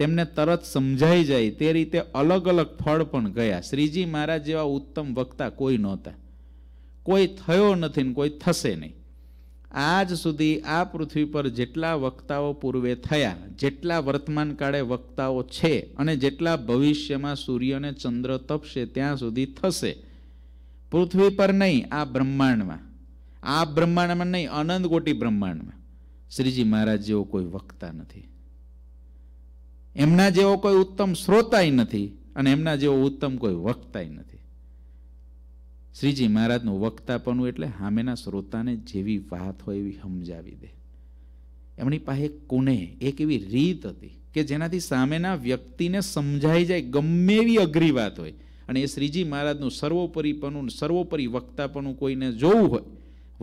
તેમને તરત સમજાઈ જાય તે રીતે અલગ અલગ ફળ પણ ગયા શ્રીજી મહારાજ જેવા ઉત્તમ વક્તા કોઈ નહોતા કોઈ થયો નથી ને કોઈ થશે નહીં આજ સુધી આ પૃથ્વી પર જેટલા વક્તાઓ પૂર્વે થયા જેટલા વર્તમાન કાળે વક્તાઓ છે અને જેટલા ભવિષ્યમાં સૂર્ય અને ચંદ્ર તપશે ત્યાં સુધી થશે પૃથ્વી પર નહીં આ બ્રહ્માંડમાં આ બ્રહ્માંડમાં નહીં અનંત કોટી બ્રહ્માંડમાં શ્રીજી મહારાજ જેવો કોઈ વક્તા નથી એમના જેવો કોઈ ઉત્તમ શ્રોતાય નથી અને એમના જેવો ઉત્તમ કોઈ વક્તાય નથી શ્રીજી મહારાજનું વક્તાપણું એટલે સામેના શ્રોતાને જેવી વાત હોય એવી સમજાવી દે એમની પાસે કુને એક એવી રીત હતી કે જેનાથી સામેના વ્યક્તિને સમજાઈ જાય ગમે એવી અઘરી વાત હોય અને એ શ્રીજી મહારાજનું સર્વોપરીપણું સર્વોપરી વક્તાપણું કોઈને જોવું હોય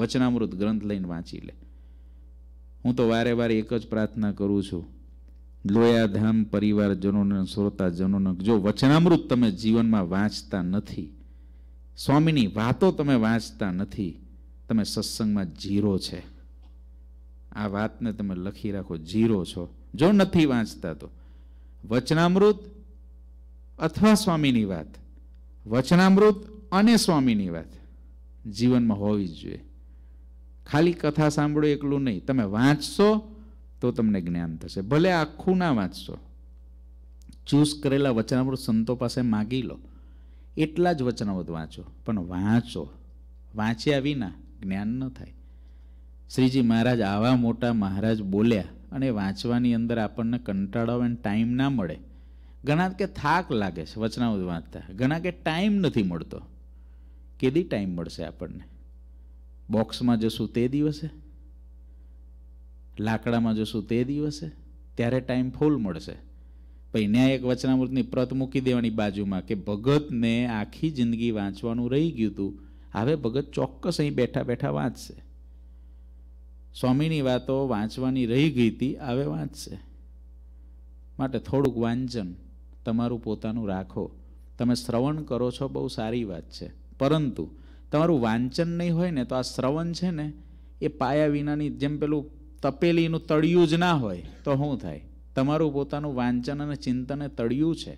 વચનામૃત ગ્રંથ લઈને વાંચી લે હું તો વારે વારે એક જ પ્રાર્થના કરું છું લોયાધામ પરિવારજનોને શ્રોતાજનોને જો વચનામૃત તમે જીવનમાં વાંચતા નથી સ્વામીની વાતો તમે વાંચતા નથી તમે સત્સંગમાં જીરો છે આ વાતને તમે લખી રાખો જીરો છો જો નથી વાંચતા તો વચનામૃત અથવા સ્વામીની વાત વચનામૃત અને સ્વામીની વાત જીવનમાં હોવી જ જોઈએ ખાલી કથા સાંભળો એકલું નહીં તમે વાંચશો તો તમને જ્ઞાન થશે ભલે આખું ના વાંચશો ચૂસ કરેલા વચનામૃત સંતો પાસે માગી લો એટલા જ વચનામૃત વાંચો પણ વાંચો વાંચ્યા વિના જ્ઞાન ન થાય શ્રીજી મહારાજ આવા મોટા મહારાજ બોલ્યા અને વાંચવાની અંદર આપણને કંટાળો અને ટાઈમ ના મળે ઘણા કે થાક લાગે છે વચનામૃત વાંચતા ઘણા કે ટાઈમ નથી મળતો કેદી ટાઈમ મળશે આપણને બોક્સમાં જશું તે દિવસે લાકડામાં જશું તે દિવસે ત્યારે ટાઈમ ફૂલ મળશે પછી અહીંયા એક વચનામૃતની પ્રત મૂકી દેવાની બાજુમાં કે ભગતને આખી જિંદગી વાંચવાનું રહી ગયું હતું હવે ભગત ચોક્કસ અહીં બેઠા બેઠા વાંચશે સ્વામીની વાતો વાંચવાની રહી ગઈ હતી હવે વાંચશે માટે થોડુંક વાંચન તમારું પોતાનું રાખો તમે શ્રવણ કરો છો બહુ સારી વાત છે પરંતુ તમારું વાંચન નહીં હોય ને તો આ શ્રવણ છે ને એ પાયા વિનાની જેમ પેલું તપેલીનું તળિયું જ ના હોય તો શું થાય તમારું પોતાનું વાંચન અને ચિંતને તળિયું છે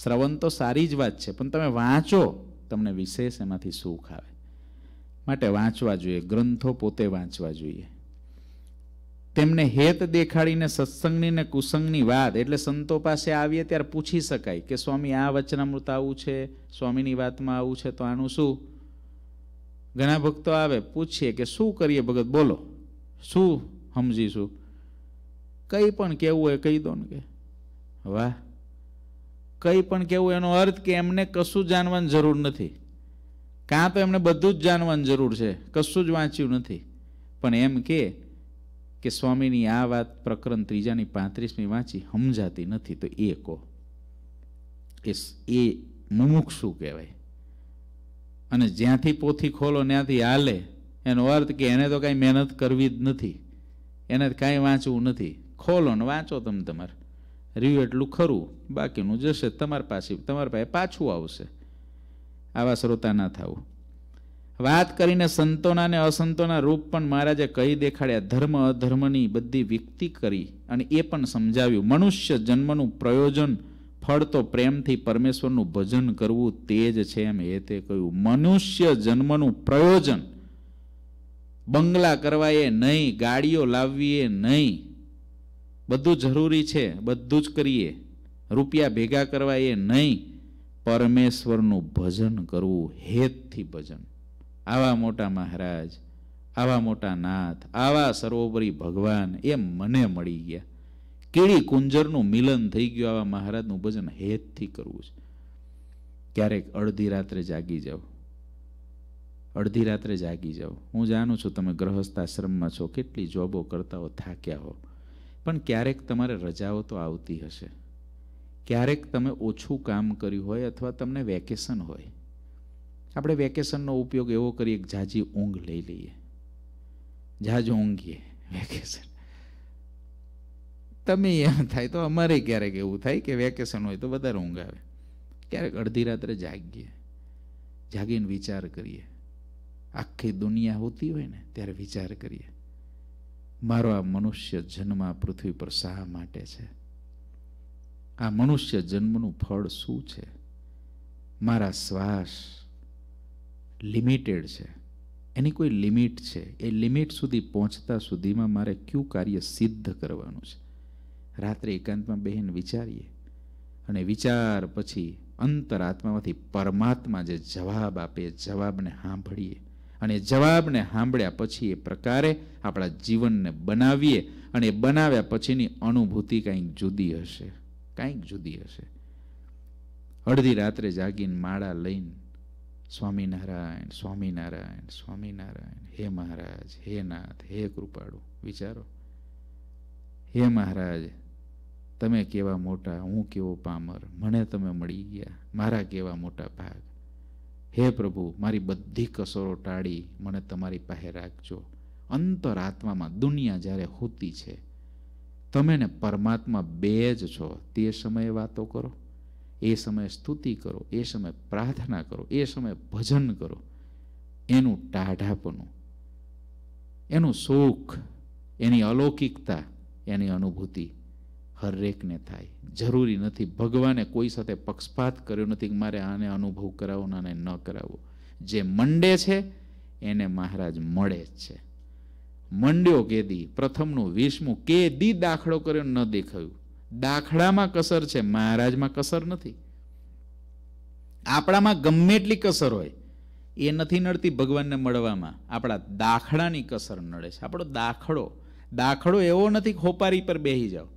શ્રવણ તો સારી જ વાત છે પણ તમે વાંચો તમને વિશેષ એમાંથી સુખ આવે માટે વાંચવા જોઈએ ગ્રંથો પોતે વાંચવા જોઈએ તેમને હેત દેખાડીને સત્સંગની ને કુસંગની વાત એટલે સંતો પાસે આવીએ ત્યારે પૂછી શકાય કે સ્વામી આ વચનામૃત આવું છે સ્વામીની વાતમાં આવું છે તો આનું શું ઘણા ભક્તો આવે પૂછીએ કે શું કરીએ ભગત બોલો શું સમજીશું કંઈ પણ કહેવું એ કહી દો ને કે વાહ કંઈ પણ કહેવું એનો અર્થ કે એમને કશું જાણવાની જરૂર નથી કાં તો એમને બધું જ જાણવાની જરૂર છે કશું જ વાંચ્યું નથી પણ એમ કે સ્વામીની આ વાત પ્રકરણ ત્રીજાની પાંત્રીસમી વાંચી સમજાતી નથી તો એ કહો એ એ શું કહેવાય અને જ્યાંથી પોથી ખોલો ત્યાંથી હાલે એનો અર્થ કે એને તો કાંઈ મહેનત કરવી જ નથી એને કાંઈ વાંચવું નથી ખોલો ને વાંચો તમે તમારે રહ્યું એટલું ખરું બાકીનું જશે તમારી પાસે તમારી પાસે પાછું આવશે આવા શ્રોતા ના થવું વાત કરીને સંતોના અને અસંતોના રૂપ પણ મહારાજે કહી દેખાડ્યા ધર્મ અધર્મની બધી વ્યક્તિ કરી અને એ પણ સમજાવ્યું મનુષ્ય જન્મનું પ્રયોજન ફળ તો પ્રેમથી પરમેશ્વરનું ભજન કરવું તે જ છે એમ એ તે કહ્યું મનુષ્ય જન્મનું પ્રયોજન બંગલા કરવા એ નહીં ગાડીઓ લાવવી એ નહીં બધું જરૂરી છે બધું જ કરીએ રૂપિયા ભેગા કરવા એ નહીં પરમેશ્વરનું ભજન કરવું હેતથી ભજન આવા મોટા મહારાજ આવા મોટા નાથ આવા સર્વોપરી ભગવાન એ મને મળી ગયા કેળી કુંજરનું મિલન થઈ ગયું આવા મહારાજનું ભજન હેતથી કરવું છે ક્યારેક અડધી રાત્રે જાગી જાઓ અડધી રાત્રે જાગી જાઓ હું જાણું છું તમે ગ્રહસ્થ આશ્રમમાં છો કેટલી જોબો કરતા હો થાક્યા હો પણ ક્યારેક તમારે રજાઓ તો આવતી હશે ક્યારેક તમે ઓછું કામ કર્યું હોય અથવા તમને વેકેશન હોય આપણે વેકેશનનો ઉપયોગ એવો કરીએ કે ઝાઝી ઊંઘ લઈ લઈએ ઝાઝો ઊંઘીએ વેકેશન તમે એમ થાય તો અમારે ક્યારેક એવું થાય કે વેકેશન હોય તો વધારે ઊંઘ આવે ક્યારેક અડધી રાત્રે જાગીએ જાગીને વિચાર કરીએ આખી દુનિયા હોતી હોય ને ત્યારે વિચાર કરીએ મારો આ મનુષ્ય જન્મ આ પૃથ્વી પર શા માટે છે આ મનુષ્ય જન્મનું ફળ શું છે મારા શ્વાસ લિમિટેડ છે એની કોઈ લિમિટ છે એ લિમિટ સુધી પહોંચતા સુધીમાં મારે કયું કાર્ય સિદ્ધ કરવાનું છે રાત્રે એકાંતમાં બહેન વિચારીએ અને વિચાર પછી અંતરાત્મામાંથી પરમાત્મા જે જવાબ આપે જવાબને સાંભળીએ અને જવાબને સાંભળ્યા પછી એ પ્રકારે આપણા જીવનને બનાવીએ અને બનાવ્યા પછીની અનુભૂતિ કાંઈક જુદી હશે કાંઈક જુદી હશે અડધી રાત્રે જાગીને માળા લઈને સ્વામિનારાયણ સ્વામિનારાયણ સ્વામિનારાયણ હે મહારાજ હે નાથ હે કૃપાળુ વિચારો હે મહારાજ તમે કેવા મોટા હું કેવો પામર મને તમે મળી ગયા મારા કેવા મોટા ભાગ હે પ્રભુ મારી બધી કસરો ટાળી મને તમારી પાસે રાખજો અંતરાત્મામાં દુનિયા જ્યારે હોતી છે તમે ને પરમાત્મા બે જ છો તે સમયે વાતો કરો એ સમયે સ્તુતિ કરો એ સમયે પ્રાર્થના કરો એ સમયે ભજન કરો એનું ટાઢાપણું એનું સુખ એની અલૌકિકતા એની અનુભૂતિ હરેકને થાય જરૂરી નથી ભગવાને કોઈ સાથે પક્ષપાત કર્યો નથી કે મારે આને અનુભવ કરાવો ને આને ન કરાવવો જે મંડે છે એને મહારાજ મળે જ છે મંડ્યો કેદી પ્રથમનું વીસમું કેદી દાખલો કર્યો ન દેખાયું દાખલામાં કસર છે મહારાજમાં કસર નથી આપણામાં ગમે એટલી કસર હોય એ નથી નડતી ભગવાનને મળવામાં આપણા દાખલાની કસર નડે છે આપણો દાખલો દાખલો એવો નથી ખોપારી પર બેસી જાઓ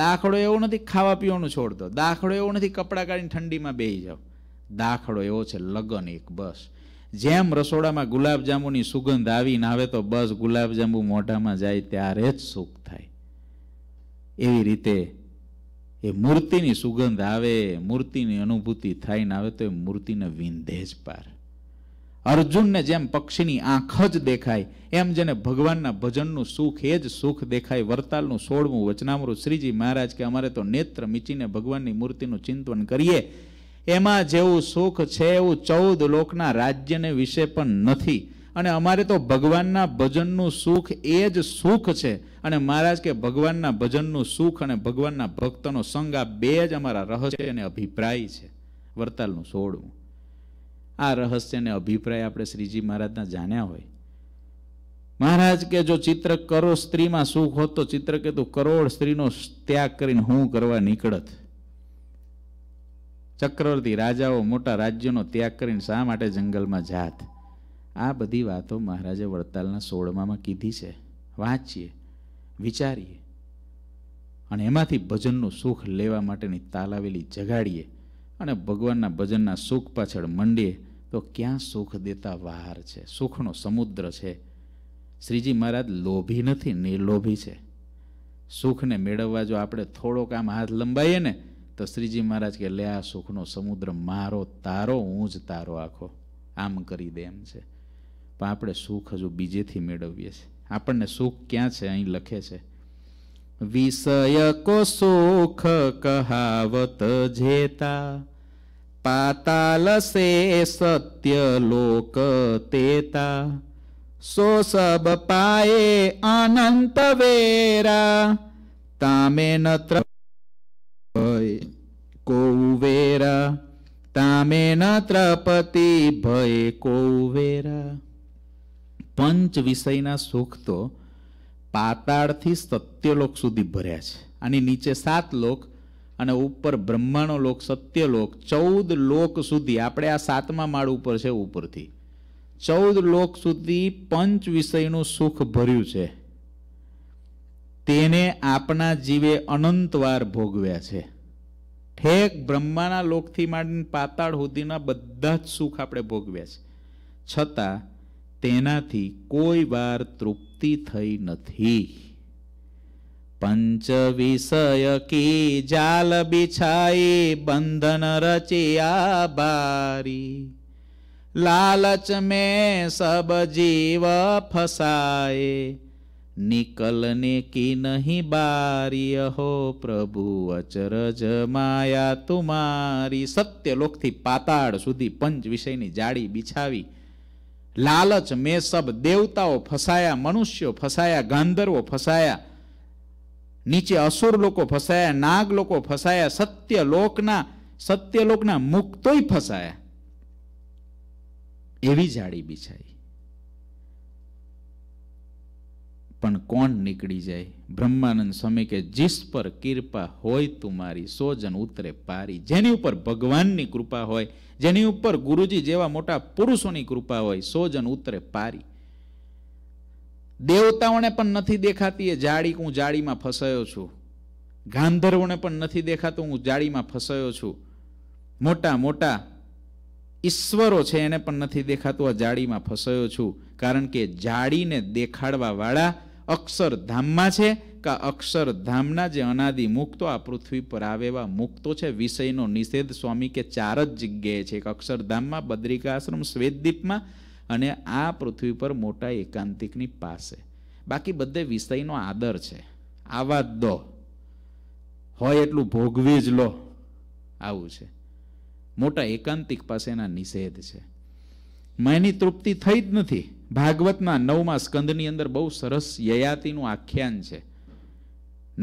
દાખલો એવો નથી ખાવા પીવાનું છોડતો દાખલો એવો નથી કપડાં કાઢીને ઠંડીમાં બેસી જાઓ દાખલો એવો છે લગન એક બસ જેમ રસોડામાં ગુલાબજાંબુની સુગંધ આવીને આવે તો બસ ગુલાબજાંબુ મોઢામાં જાય ત્યારે જ સુખ થાય એવી રીતે એ મૂર્તિની સુગંધ આવે મૂર્તિની અનુભૂતિ થઈને આવે તો એ મૂર્તિને વિંધે જ પાર અર્જુનને જેમ પક્ષીની આંખ જ દેખાય એમ જેને ભગવાનના ભજનનું સુખ એ જ સુખ દેખાય વરતાલનું સોળમું વચનામૃત શ્રીજી મહારાજ કે અમારે તો નેત્ર મીચીને ભગવાનની મૂર્તિનું ચિંતન કરીએ એમાં જેવું સુખ છે એવું ચૌદ લોકના રાજ્યને વિશે પણ નથી અને અમારે તો ભગવાનના ભજનનું સુખ એ જ સુખ છે અને મહારાજ કે ભગવાનના ભજનનું સુખ અને ભગવાનના ભક્તનો સંગ આ બે જ અમારા રહસ્ય અને અભિપ્રાય છે વરતાલનું સોળમું આ રહસ્યને અભિપ્રાય આપણે શ્રીજી મહારાજના જાણ્યા હોય મહારાજ કે જો ચિત્ર કરો સ્ત્રીમાં સુખ હોત તો ચિત્ર કે તું કરોડ સ્ત્રીનો ત્યાગ કરીને હું કરવા નીકળત ચક્રવર્તી રાજાઓ મોટા રાજ્યનો ત્યાગ કરીને શા માટે જંગલમાં જાત આ બધી વાતો મહારાજે વડતાલના સોળમામાં કીધી છે વાંચીએ વિચારીએ અને એમાંથી ભજનનું સુખ લેવા માટેની તાલાવેલી જગાડીએ અને ભગવાનના ભજનના સુખ પાછળ મંડીએ તો ક્યાં સુખ દેતા વહાર છે સુખનો સમુદ્ર છે શ્રીજી મહારાજ લોભી નથી નિર્લોભી છે સુખને મેળવવા જો આપણે થોડોક આમ હાથ લંબાઈએ ને તો શ્રીજી મહારાજ કે લે આ સુખનો સમુદ્ર મારો તારો હું જ તારો આખો આમ કરી દે એમ છે પણ આપણે સુખ હજુ બીજેથી મેળવીએ છીએ આપણને સુખ ક્યાં છે અહીં લખે છે વિષય સુખ કહાવત જેતા પાતાલ સે સત્ય લોક તેતા સો સબ પાએ અનંત વેરા તામે નત્ર કોવેરા તામે નત્રપતિ ભય કોવેરા પંચ વિષયના સુખ તો પાતાળથી સત્યલોક સુધી ભર્યા છે આની નીચે સાત લોક અને ઉપર બ્રહ્માનો લોક સત્યલોક ચૌદ લોક સુધી આપણે આ સાતમા માળ ઉપર છે ઉપરથી ચૌદ લોક સુધી પંચ વિષયનું સુખ ભર્યું છે તેને આપના જીવે અનંતવાર ભોગવ્યા છે ઠેક બ્રહ્માના લોકથી માંડીને પાતાળ સુધીના બધા જ સુખ આપણે ભોગવ્યા છે છતાં તેનાથી કોઈ વાર તૃપ્તિ થઈ નથી પંચ વિષય કી જાલ બિછાઈ બંધન રચિયા બારી લાલચ મેં સબ જીવ ફસાય નિકલને કી નહીં બારી હો પ્રભુ અચરજ માયા તુમારી સત્યલોકથી પાતાળ સુધી પંચ વિષયની જાળી બિછાવી લાલચ મેં સબ દેવતાઓ ફસાયા મનુષ્યો ફસાયા ગાંધર્વો ફસાયા નીચે અસુર લોકો ફસાયા નાગ લોકો ફસાયા સત્ય લોકના સત્યલોકના સત્યલોકના મુક્તોય ફસાયા એવી જાળી બિછાઈ પણ કોણ નીકળી જાય બ્રહ્માનંદ સ્વામી કે જીસ પર કૃપા હોય તુમારી સોજન ઉતરે પારી જેની ઉપર ભગવાનની કૃપા હોય જેની ઉપર ગુરુજી જેવા મોટા પુરુષોની કૃપા હોય સોજન ઉતરે પારી દેવતાઓને પણ નથી દેખાતી એ જાળી હું જાળીમાં ફસાયો છું ગાંધર્વોને પણ નથી દેખાતું હું જાળીમાં ફસાયો છું મોટા મોટા ઈશ્વરો છે એને પણ નથી દેખાતું આ જાળીમાં ફસાયો છું કારણ કે જાળીને દેખાડવાવાળા અક્ષરધામમાં છે કે અક્ષરધામના જે અનાદિ મુક્તો આ પૃથ્વી પર આવેવા મુક્તો છે વિષયનો નિષેધ સ્વામી કે ચાર જ જગ્યાએ છે એક અક્ષરધામમાં બદ્રિકાશ્રમ શ્વેતદ્વીપમાં અને આ પૃથ્વી પર મોટા એકાંતિકની પાસે બાકી બધે વિષયનો આદર છે આવા દો હોય એટલું ભોગવી જ લો આવું છે મોટા એકાંતિક પાસેના નિષેધ છે મયની તૃપ્તિ થઈ જ નથી ભાગવતના નવમા સ્કંદની અંદર બહુ સરસ યયાતિનું આખ્યાન છે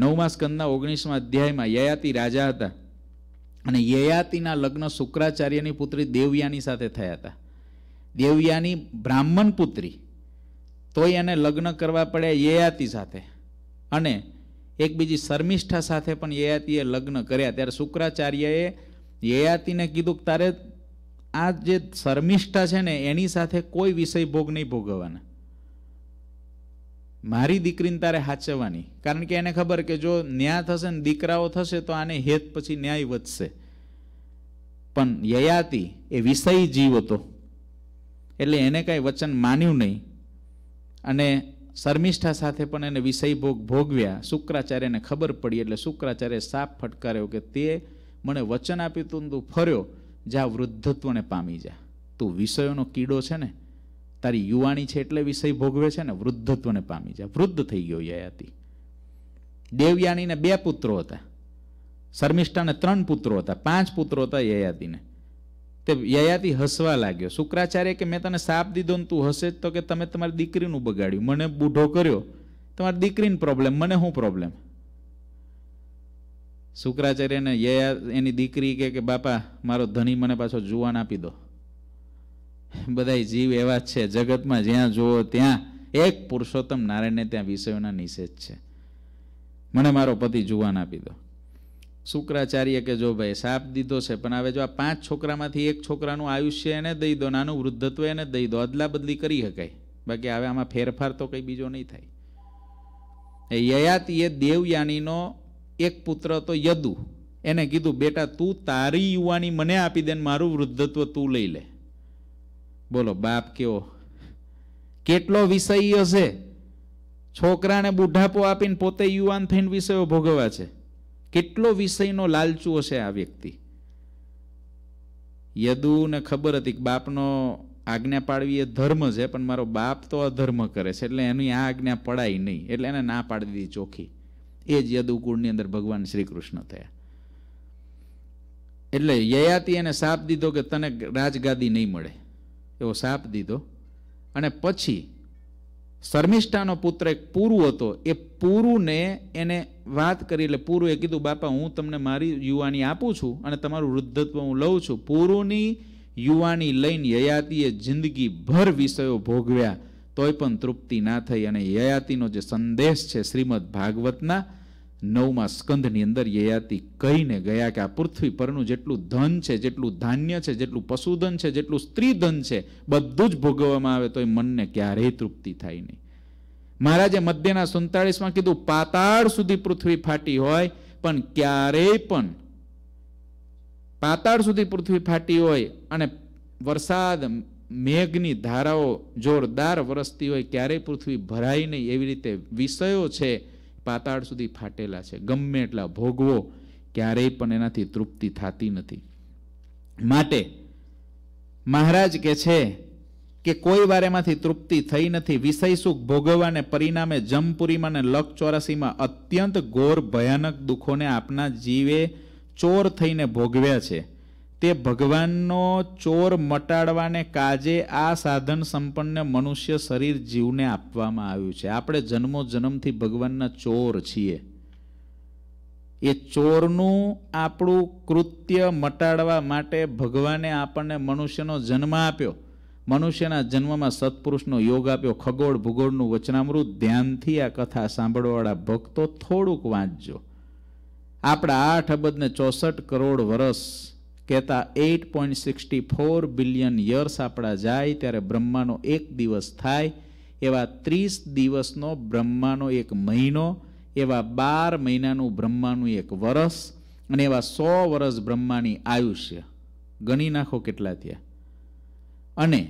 નવમા સ્કંદના ઓગણીસમા અધ્યાયમાં યયાતિ રાજા હતા અને યયાતિના લગ્ન શુક્રાચાર્યની પુત્રી દેવયાની સાથે થયા હતા દેવયાની બ્રાહ્મણ પુત્રી તોય એને લગ્ન કરવા પડ્યા યયાતિ સાથે અને એકબીજી શર્મિષ્ઠા સાથે પણ યયાતિએ લગ્ન કર્યા ત્યારે શુક્રાચાર્યએ યયાતિને કીધું કે તારે આ જે શર્મિષ્ઠા છે ને એની સાથે કોઈ વિષય ભોગ નહીં ભોગવવાના મારી દીકરીને તારે હાચવવાની કારણ કે એને ખબર કે જો ન્યાય થશે ને દીકરાઓ થશે તો આને હેત પછી ન્યાય વધશે પણ યયાતિ એ વિષય જીવ હતો એટલે એને કાંઈ વચન માન્યું નહીં અને શર્મિષ્ઠા સાથે પણ એને વિષય ભોગ ભોગવ્યા શુક્રાચાર્યને ખબર પડી એટલે શુક્રાચાર્ય સાપ ફટકાર્યો કે તે મને વચન આપ્યું તું તું ફર્યો જા વૃદ્ધત્વને પામી જા તું વિષયોનો કીડો છે ને તારી યુવાની છે એટલે વિષય ભોગવે છે ને વૃદ્ધત્વને પામી જા વૃદ્ધ થઈ ગયો યયાતિ દેવયાનીને બે પુત્રો હતા શર્મિષ્ઠાને ત્રણ પુત્રો હતા પાંચ પુત્રો હતા યયાતિને તે યયાથી હસવા લાગ્યો શુક્રાચાર્ય કે મેં તને સાપ દીધો ને તું હસે તો કે તમે તમારી દીકરીનું બગાડ્યું મને બુઢો કર્યો તમારી દીકરીને પ્રોબ્લેમ મને શું પ્રોબ્લેમ શુક્રાચાર્યને યયા એની દીકરી કે કે બાપા મારો ધણી મને પાછો જુવાન આપી દો બધા જીવ એવા છે જગતમાં જ્યાં જુઓ ત્યાં એક પુરુષોત્તમ નારાયણને ત્યાં વિષયોના નિષેધ છે મને મારો પતિ જુવાન આપી દો શુક્રાચાર્ય કે જો ભાઈ સાપ દીધો છે પણ હવે જો આ પાંચ છોકરામાંથી એક છોકરાનું આયુષ્ય એને દઈ દો નાનું વૃદ્ધત્વ એને દઈ દો અદલા બદલી કરી શકાય બાકી હવે આમાં ફેરફાર તો કંઈ બીજો નહીં થાય યયાતીએ દેવયાનીનો એક પુત્ર તો યદુ એને કીધું બેટા તું તારી યુવાની મને આપી દે ને મારું વૃદ્ધત્વ તું લઈ લે બોલો બાપ કેવો કેટલો વિષય હશે છોકરાને બુઢાપો આપીને પોતે યુવાન થઈને વિષયો ભોગવવા છે કેટલો વિષયનો લાલચુ હશે આ વ્યક્તિ યદુને ખબર હતી કે બાપનો આજ્ઞા પાડવી એ ધર્મ છે પણ મારો બાપ તો અધર્મ કરે છે એટલે એની આ આજ્ઞા પડાય નહીં એટલે એને ના પાડી દીધી ચોખ્ખી એ જ યદુકુળની અંદર ભગવાન શ્રી કૃષ્ણ થયા એટલે યયાતી એને સાપ દીધો કે તને રાજગાદી નહીં મળે એવો સાપ દીધો અને પછી શર્મિષ્ઠાનો પુત્ર એક પૂરુ હતો એ પૂરુને એને વાત કરી એટલે પૂરુએ કીધું બાપા હું તમને મારી યુવાની આપું છું અને તમારું વૃદ્ધત્વ હું લઉં છું પૂરુની યુવાની લઈને યયાતિએ જિંદગીભર વિષયો ભોગવ્યા તોય પણ તૃપ્તિ ના થઈ અને યયાતિનો જે સંદેશ છે શ્રીમદ ભાગવતના નવમા સ્કંધની અંદર યયાતિ કહીને ગયા કે આ પૃથ્વી પરનું જેટલું ધન છે જેટલું ધાન્ય છે જેટલું પશુધન છે જેટલું સ્ત્રીધન છે બધું જ ભોગવવામાં આવે તો એ મનને ક્યારેય તૃપ્તિ થાય નહીં મહારાજે મધ્યના સુડતાળીસમાં કીધું પાતાળ સુધી પૃથ્વી ફાટી હોય પણ ક્યારેય પણ પાતાળ સુધી પૃથ્વી ફાટી હોય અને વરસાદ મેઘની ધારાઓ જોરદાર વરસતી હોય ક્યારેય પૃથ્વી ભરાય નહીં એવી રીતે વિષયો છે પાતાળ સુધી ફાટેલા છે ગમે એટલા ભોગવો ક્યારેય પણ એનાથી તૃપ્તિ થતી નથી માટે મહારાજ કે છે કે કોઈ વાર એમાંથી તૃપ્તિ થઈ નથી વિષય સુખ ભોગવવાને પરિણામે જમપુરીમાં ને લક ચોરાસીમાં અત્યંત ઘોર ભયાનક દુઃખોને આપના જીવે ચોર થઈને ભોગવ્યા છે તે ભગવાનનો ચોર મટાડવાને કાજે આ સાધન સંપન્ન મનુષ્ય શરીર જીવને આપવામાં આવ્યું છે આપણે જન્મો જન્મથી ભગવાનના ચોર છીએ એ ચોરનું આપણું કૃત્ય મટાડવા માટે ભગવાને આપણને મનુષ્યનો જન્મ આપ્યો મનુષ્યના જન્મમાં સત્પુરુષનો યોગ આપ્યો ખગોળ ભૂગોળનું વચનામૃત ધ્યાનથી આ કથા સાંભળવાળા ભક્તો થોડુંક વાંચજો આપણા આઠ અબદને ચોસઠ કરોડ વર્ષ કહેતા eight point sixty four billion years આપણા જાય ત્યારે બ્રહ્માનો એક દિવસ થાય એવા ત્રીસ દિવસનો બ્રહ્માનો એક મહિનો એવા બાર મહિનાનું બ્રહ્માનું એક વરસ અને એવા સો વરસ બ્રહ્માની આયુષ્ય ગણી નાખો કેટલા થયા અને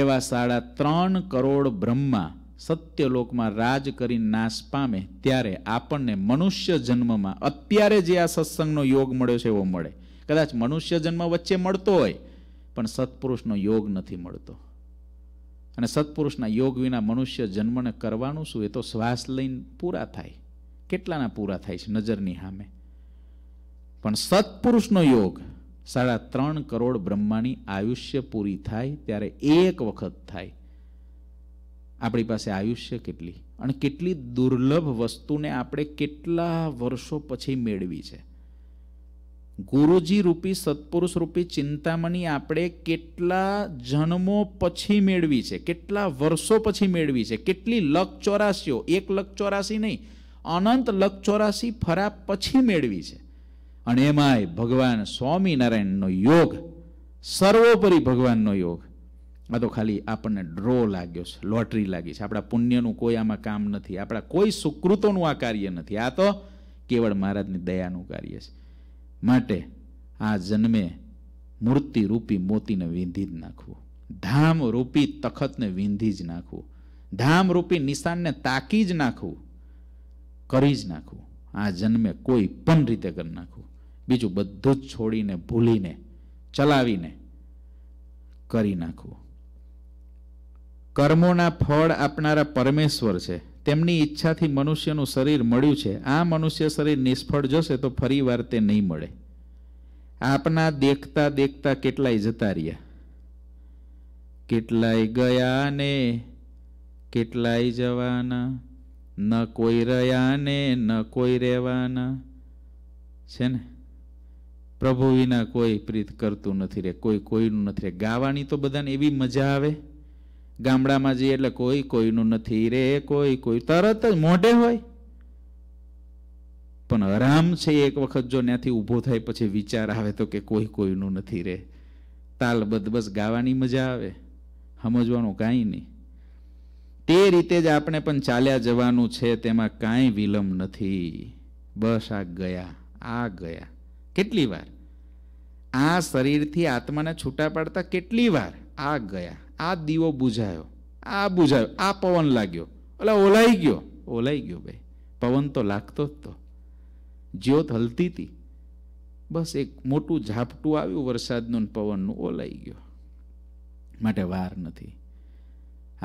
એવા સાડા ત્રણ કરોડ બ્રહ્મા સત્યલોકમાં રાજ કરી નાશ પામે ત્યારે આપણને મનુષ્ય જન્મમાં અત્યારે જે આ સત્સંગનો યોગ મળ્યો છે એવો મળે કદાચ મનુષ્ય જન્મ વચ્ચે મળતો હોય પણ સત્પુરુષનો યોગ નથી મળતો અને સત્પુરુષના યોગ વિના મનુષ્ય જન્મને કરવાનું શું એ તો શ્વાસ લઈને પૂરા થાય કેટલાના પૂરા થાય છે નજરની સામે પણ સત્પુરુષનો યોગ સાડા ત્રણ કરોડ બ્રહ્માની આયુષ્ય પૂરી થાય ત્યારે એક વખત થાય આપણી પાસે આયુષ્ય કેટલી અને કેટલી દુર્લભ વસ્તુને આપણે કેટલા વર્ષો પછી મેળવી છે ગુરુજી રૂપી સત્પુરુષ રૂપી ચિંતામણી આપણે કેટલા જન્મો પછી મેળવી છે કેટલા વર્ષો પછી મેળવી છે કેટલી લક ચોરાસીઓ એક લક ચોરાસી નહીં અનંત લક ચોરાસી ફરા પછી મેળવી છે અને એમાંય ભગવાન સ્વામિનારાયણનો યોગ સર્વોપરી ભગવાનનો યોગ આ તો ખાલી આપણને ડ્રો લાગ્યો છે લોટરી લાગી છે આપણા પુણ્યનું કોઈ આમાં કામ નથી આપણા કોઈ સુકૃતોનું આ કાર્ય નથી આ તો કેવળ મહારાજની દયાનું કાર્ય છે માટે આ જન્મે મૂર્તિ રૂપી મોતીને વિંધી જ નાખવું ધામ રૂપી તખતને વિંધી જ નાખવું ધામ રૂપી નિશાનને તાકી જ નાખવું કરી જ નાખવું આ જન્મે કોઈ પણ રીતે કરી નાખવું બીજું બધું જ છોડીને ભૂલીને ચલાવીને કરી નાખવું કર્મોના ફળ આપનારા પરમેશ્વર છે તેમની ઈચ્છાથી મનુષ્યનું શરીર મળ્યું છે આ મનુષ્ય શરીર નિષ્ફળ જશે તો ફરી વાર તે નહીં મળે આપના દેખતા દેખતા કેટલાય જતા રહ્યા કેટલાય ગયા ને કેટલાય જવાના ન કોઈ રહ્યા ને ન કોઈ રહેવાના છે ને પ્રભુ વિના કોઈ પ્રીત કરતું નથી રે કોઈ કોઈનું નથી રે ગાવાની તો બધાને એવી મજા આવે ગામડામાં જઈએ એટલે કોઈ કોઈનું નથી રે કોઈ કોઈ તરત જ મોઢે હોય પણ આરામ છે એક વખત જો ત્યાંથી ઊભો થાય પછી વિચાર આવે તો કે કોઈ કોઈનું નથી રે તાલ બસ ગાવાની મજા આવે સમજવાનું કાંઈ નહીં તે રીતે જ આપણે પણ ચાલ્યા જવાનું છે તેમાં કાંઈ વિલંબ નથી બસ આ ગયા આ ગયા કેટલી વાર આ શરીરથી આત્માને છૂટા પાડતા કેટલી વાર આ ગયા આ દીવો બુઝાયો આ બુઝાયો આ પવન લાગ્યો એટલે ઓલાઈ ગયો ઓલાઈ ગયો ભાઈ પવન તો લાગતો જ તો જ્યોત હલતી હતી બસ એક મોટું ઝાપટું આવ્યું વરસાદનું પવનનું ઓલાઈ ગયો માટે વાર નથી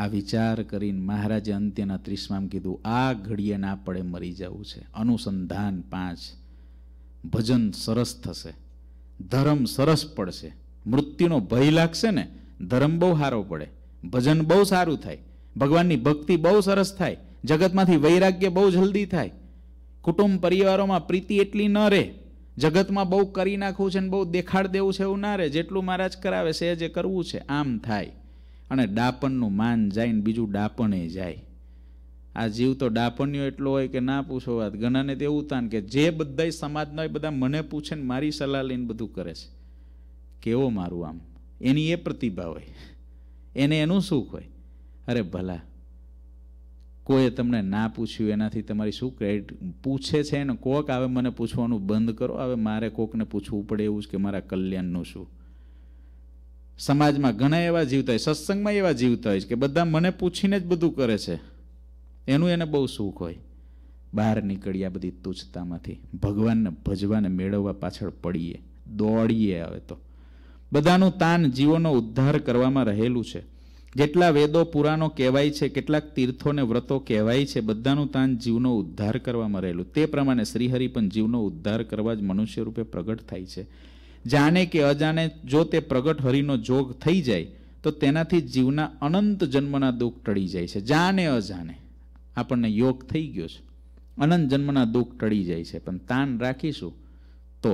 આ વિચાર કરીને મહારાજે અંત્યના ત્રીસમાં કીધું આ ઘડીએ ના પડે મરી જવું છે અનુસંધાન પાંચ ભજન સરસ થશે ધર્મ સરસ પડશે મૃત્યુનો ભય લાગશે ને ધર્મ બહુ સારો પડે ભજન બહુ સારું થાય ભગવાનની ભક્તિ બહુ સરસ થાય જગતમાંથી વૈરાગ્ય બહુ જલ્દી થાય કુટુંબ પરિવારોમાં પ્રીતિ એટલી ન રહે જગતમાં બહુ કરી નાખવું છે ને બહુ દેખાડ દેવું છે એવું ના રહે જેટલું મહારાજ કરાવે છે જે કરવું છે આમ થાય અને ડાપણનું માન જાય ને બીજું ડાપણે જાય આ જીવ તો ડાપણ્યો એટલો હોય કે ના પૂછો વાત ગણાને તેવું તાન કે જે બધા સમાજના હોય બધા મને પૂછે ને મારી સલાહ લઈને બધું કરે છે કેવો મારું આમ એની એ પ્રતિભા હોય એને એનું સુખ હોય અરે ભલા કોઈએ તમને ના પૂછ્યું એનાથી તમારી શું ક્રેડિટ પૂછે છે ને કોક આવે મને પૂછવાનું બંધ કરો હવે મારે કોકને પૂછવું પડે એવું જ કે મારા કલ્યાણનું શું સમાજમાં ઘણા એવા જીવતા હોય સત્સંગમાં એવા જીવતા હોય કે બધા મને પૂછીને જ બધું કરે છે એનું એને બહુ સુખ હોય બહાર નીકળીએ બધી તુચ્છતામાંથી ભગવાનને ભજવાને મેળવવા પાછળ પડીએ દોડીએ હવે તો બધાનું તાન જીવોનો ઉદ્ધાર કરવામાં રહેલું છે જેટલા વેદો પુરાણો કહેવાય છે કેટલાક તીર્થોને વ્રતો કહેવાય છે બધાનું તાન જીવનો ઉદ્ધાર કરવામાં રહેલું તે પ્રમાણે શ્રીહરિ પણ જીવનો ઉદ્ધાર કરવા જ મનુષ્ય રૂપે પ્રગટ થાય છે જાણે કે અજાણે જો તે પ્રગટ હરિનો જોગ થઈ જાય તો તેનાથી જીવના અનંત જન્મના દુઃખ ટળી જાય છે જાણે અજાણે આપણને યોગ થઈ ગયો છે અનંત જન્મના દુઃખ ટળી જાય છે પણ તાન રાખીશું તો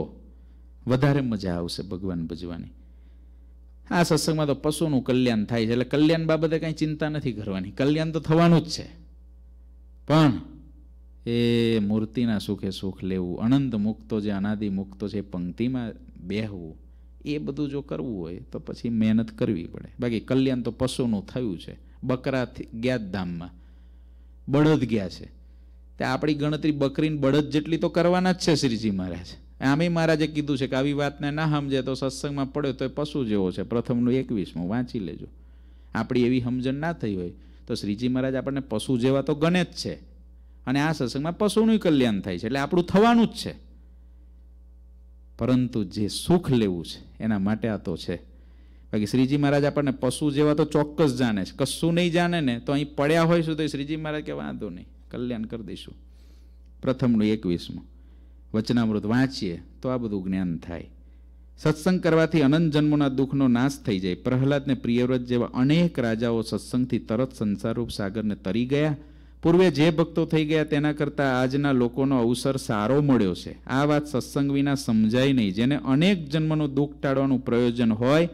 વધારે મજા આવશે ભગવાન ભજવાની આ સત્સંગમાં તો પશુનું કલ્યાણ થાય છે એટલે કલ્યાણ બાબતે કંઈ ચિંતા નથી કરવાની કલ્યાણ તો થવાનું જ છે પણ એ મૂર્તિના સુખે સુખ લેવું અનંત મુક્તો જે અનાદિ મુક્તો છે પંક્તિમાં બેહવું એ બધું જો કરવું હોય તો પછી મહેનત કરવી પડે બાકી કલ્યાણ તો પશુનું થયું છે બકરા ગયા જ ધામમાં બળદ ગયા છે તે આપણી ગણતરી બકરીને બળદ જેટલી તો કરવાના જ છે શ્રીજી મહારાજ આમે મહારાજે કીધું છે કે આવી વાતને ના સમજે તો સત્સંગમાં પડ્યો તો એ પશુ જેવો છે પ્રથમનું એકવીસમું વાંચી લેજો આપણી એવી સમજણ ના થઈ હોય તો શ્રીજી મહારાજ આપણને પશુ જેવા તો ગણે જ છે અને આ સત્સંગમાં પશુનું કલ્યાણ થાય છે એટલે આપણું થવાનું જ છે પરંતુ જે સુખ લેવું છે એના માટે આ તો છે બાકી શ્રીજી મહારાજ આપણને પશુ જેવા તો ચોક્કસ જાણે છે કશું નહીં જાણે ને તો અહીં પડ્યા હોય શું તો શ્રીજી મહારાજ કે વાંધો નહીં કલ્યાણ કરી દઈશું પ્રથમનું એકવીસમાં વચનામૃત વાંચીએ તો આ બધું જ્ઞાન થાય સત્સંગ કરવાથી અનંત જન્મોના દુઃખનો નાશ થઈ જાય પ્રહલાદને પ્રિયવ્રત જેવા અનેક રાજાઓ સત્સંગથી તરત સંસારરૂપ સાગરને તરી ગયા પૂર્વે જે ભક્તો થઈ ગયા તેના કરતાં આજના લોકોનો અવસર સારો મળ્યો છે આ વાત સત્સંગ વિના સમજાય નહીં જેને અનેક જન્મનું દુઃખ ટાળવાનું પ્રયોજન હોય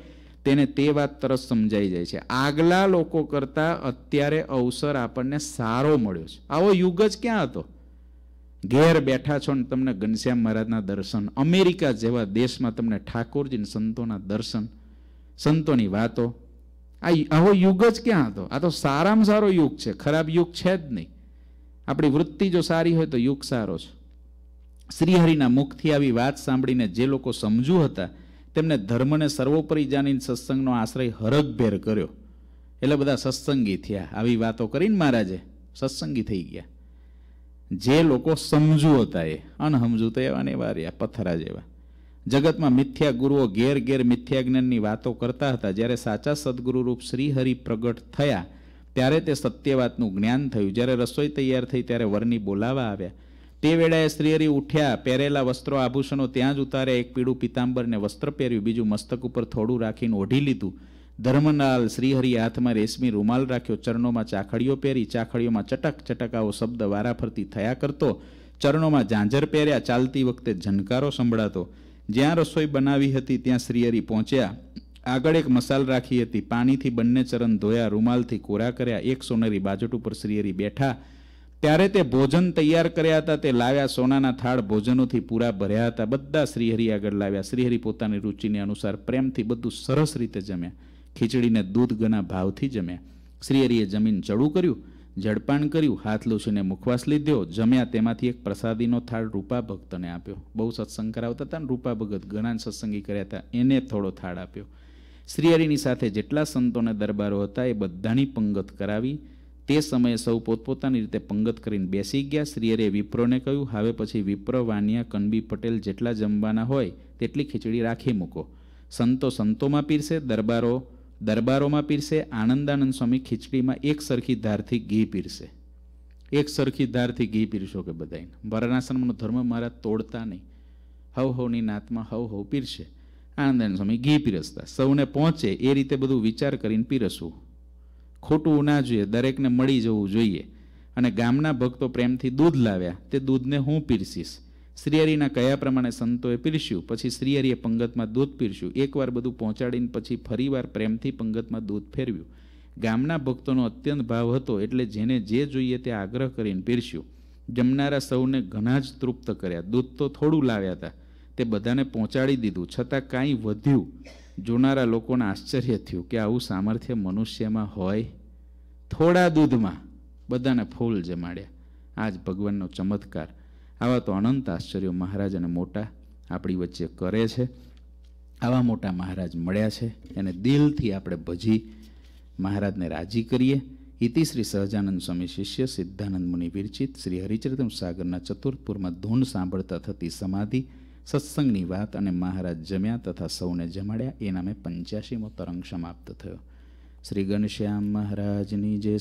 તેને તે વાત તરત સમજાઈ જાય છે આગલા લોકો કરતાં અત્યારે અવસર આપણને સારો મળ્યો છે આવો યુગ જ ક્યાં હતો ઘેર બેઠા છો ને તમને ઘનશ્યામ મહારાજના દર્શન અમેરિકા જેવા દેશમાં તમને ઠાકોરજી સંતોના દર્શન સંતોની વાતો આ આવો યુગ જ ક્યાં હતો આ તો સારામાં સારો યુગ છે ખરાબ યુગ છે જ નહીં આપણી વૃત્તિ જો સારી હોય તો યુગ સારો છે શ્રીહરિના મુખથી આવી વાત સાંભળીને જે લોકો સમજુ હતા તેમને ધર્મને સર્વોપરી જાણીને સત્સંગનો આશ્રય હરગભેર કર્યો એટલે બધા સત્સંગી થયા આવી વાતો કરીને મહારાજે સત્સંગી થઈ ગયા જે લોકો સમજુ હતા એ અનહમજુ તો એવા ને એવા પથ્થરા જેવા જગતમાં મિથ્યા ગુરુઓ ઘેર ઘેર મિથ્યા જ્ઞાનની વાતો કરતા હતા જ્યારે સાચા રૂપ શ્રીહરિ પ્રગટ થયા ત્યારે તે સત્યવાતનું જ્ઞાન થયું જ્યારે રસોઈ તૈયાર થઈ ત્યારે વરની બોલાવા આવ્યા તે વેળાએ શ્રીહરિ ઉઠ્યા પહેરેલા વસ્ત્રો આભૂષણો ત્યાં જ ઉતાર્યા એક પીળું પિતાંબરને વસ્ત્ર પહેર્યું બીજું મસ્તક ઉપર થોડું રાખીને ઓઢી લીધું ધર્મલાલ શ્રીહરિએ હાથમાં રેશમી રૂમાલ રાખ્યો ચરણોમાં ચાખડીઓ પહેરી ચાખડીઓમાં ચટક ચટકાવો શબ્દ વારાફરતી થયા કરતો ચરણોમાં ઝાંઝર પહેર્યા ચાલતી વખતે ઝનકારો સંભળાતો જ્યાં રસોઈ બનાવી હતી ત્યાં શ્રીહરિ પહોંચ્યા આગળ એક મસાલ રાખી હતી પાણીથી બંને ચરણ ધોયા રૂમાલથી કોરા કર્યા એક સોનેરી બાજટ ઉપર શ્રીહરિ બેઠા ત્યારે તે ભોજન તૈયાર કર્યા હતા તે લાવ્યા સોનાના થાળ ભોજનોથી પૂરા ભર્યા હતા બધા શ્રીહરિ આગળ લાવ્યા શ્રીહરિ પોતાની રુચિને અનુસાર પ્રેમથી બધું સરસ રીતે જમ્યા ખીચડીને દૂધ દૂધગના ભાવથી જમ્યા શ્રીહરિએ જમીન ચડું કર્યું જળપાન કર્યું હાથ લૂછીને મુખવાસ લીધો જમ્યા તેમાંથી એક પ્રસાદીનો થાળ રૂપા ભક્તને આપ્યો બહુ સત્સંગ કરાવતા હતા ને રૂપા ભગત ઘણા સત્સંગી કર્યા હતા એને થોડો થાળ આપ્યો શ્રીહરિની સાથે જેટલા સંતોને દરબારો હતા એ બધાની પંગત કરાવી તે સમયે સૌ પોતપોતાની રીતે પંગત કરીને બેસી ગયા શ્રીયરે વિપ્રોને કહ્યું હવે પછી વિપ્ર વાનિયા કનબી પટેલ જેટલા જમવાના હોય તેટલી ખીચડી રાખી મૂકો સંતો સંતોમાં પીરશે દરબારો દરબારોમાં પીરશે આનંદાનંદ સ્વામી ખીચડીમાં એક સરખી ધારથી ઘી પીરશે એક સરખી ધારથી ઘી પીરશો કે બધાને વારાણાસનનો ધર્મ મારા તોડતા નહીં હવ હવની નાતમાં હવ હવ પીરશે આનંદાનંદ સ્વામી ઘી પીરસતા સૌને પહોંચે એ રીતે બધું વિચાર કરીને પીરસવું ખોટું ના જોઈએ દરેકને મળી જવું જોઈએ અને ગામના ભક્તો પ્રેમથી દૂધ લાવ્યા તે દૂધને હું પીરસીશ શ્રીહરિના કયા પ્રમાણે સંતોએ પીરસ્યું પછી શ્રીહરિએ પંગતમાં દૂધ પીરસ્યું એકવાર બધું પહોંચાડીને પછી ફરીવાર પ્રેમથી પંગતમાં દૂધ ફેરવ્યું ગામના ભક્તોનો અત્યંત ભાવ હતો એટલે જેને જે જોઈએ તે આગ્રહ કરીને પીરસ્યું જમનારા સૌને ઘણા જ તૃપ્ત કર્યા દૂધ તો થોડું લાવ્યા હતા તે બધાને પહોંચાડી દીધું છતાં કાંઈ વધ્યું જોનારા લોકોને આશ્ચર્ય થયું કે આવું સામર્થ્ય મનુષ્યમાં હોય થોડા દૂધમાં બધાને ફૂલ જમાડ્યા આ જ ભગવાનનો ચમત્કાર આવા તો અનંત આશ્ચર્યો મહારાજ અને મોટા આપણી વચ્ચે કરે છે આવા મોટા મહારાજ મળ્યા છે એને દિલથી આપણે ભજી મહારાજને રાજી કરીએ ઇતિ શ્રી સહજાનંદ સ્વામી શિષ્ય સિદ્ધાનંદ મુનિ વિરચિત શ્રી હરિચરિતમ સાગરના ચતુર્થપુરમાં ધૂન સાંભળતા થતી સમાધિ સત્સંગની વાત અને મહારાજ જમ્યા તથા સૌને જમાડ્યા એ નામે પંચ્યાસીમો તરંગ સમાપ્ત થયો શ્રી ગણશ્યામ મહારાજની જે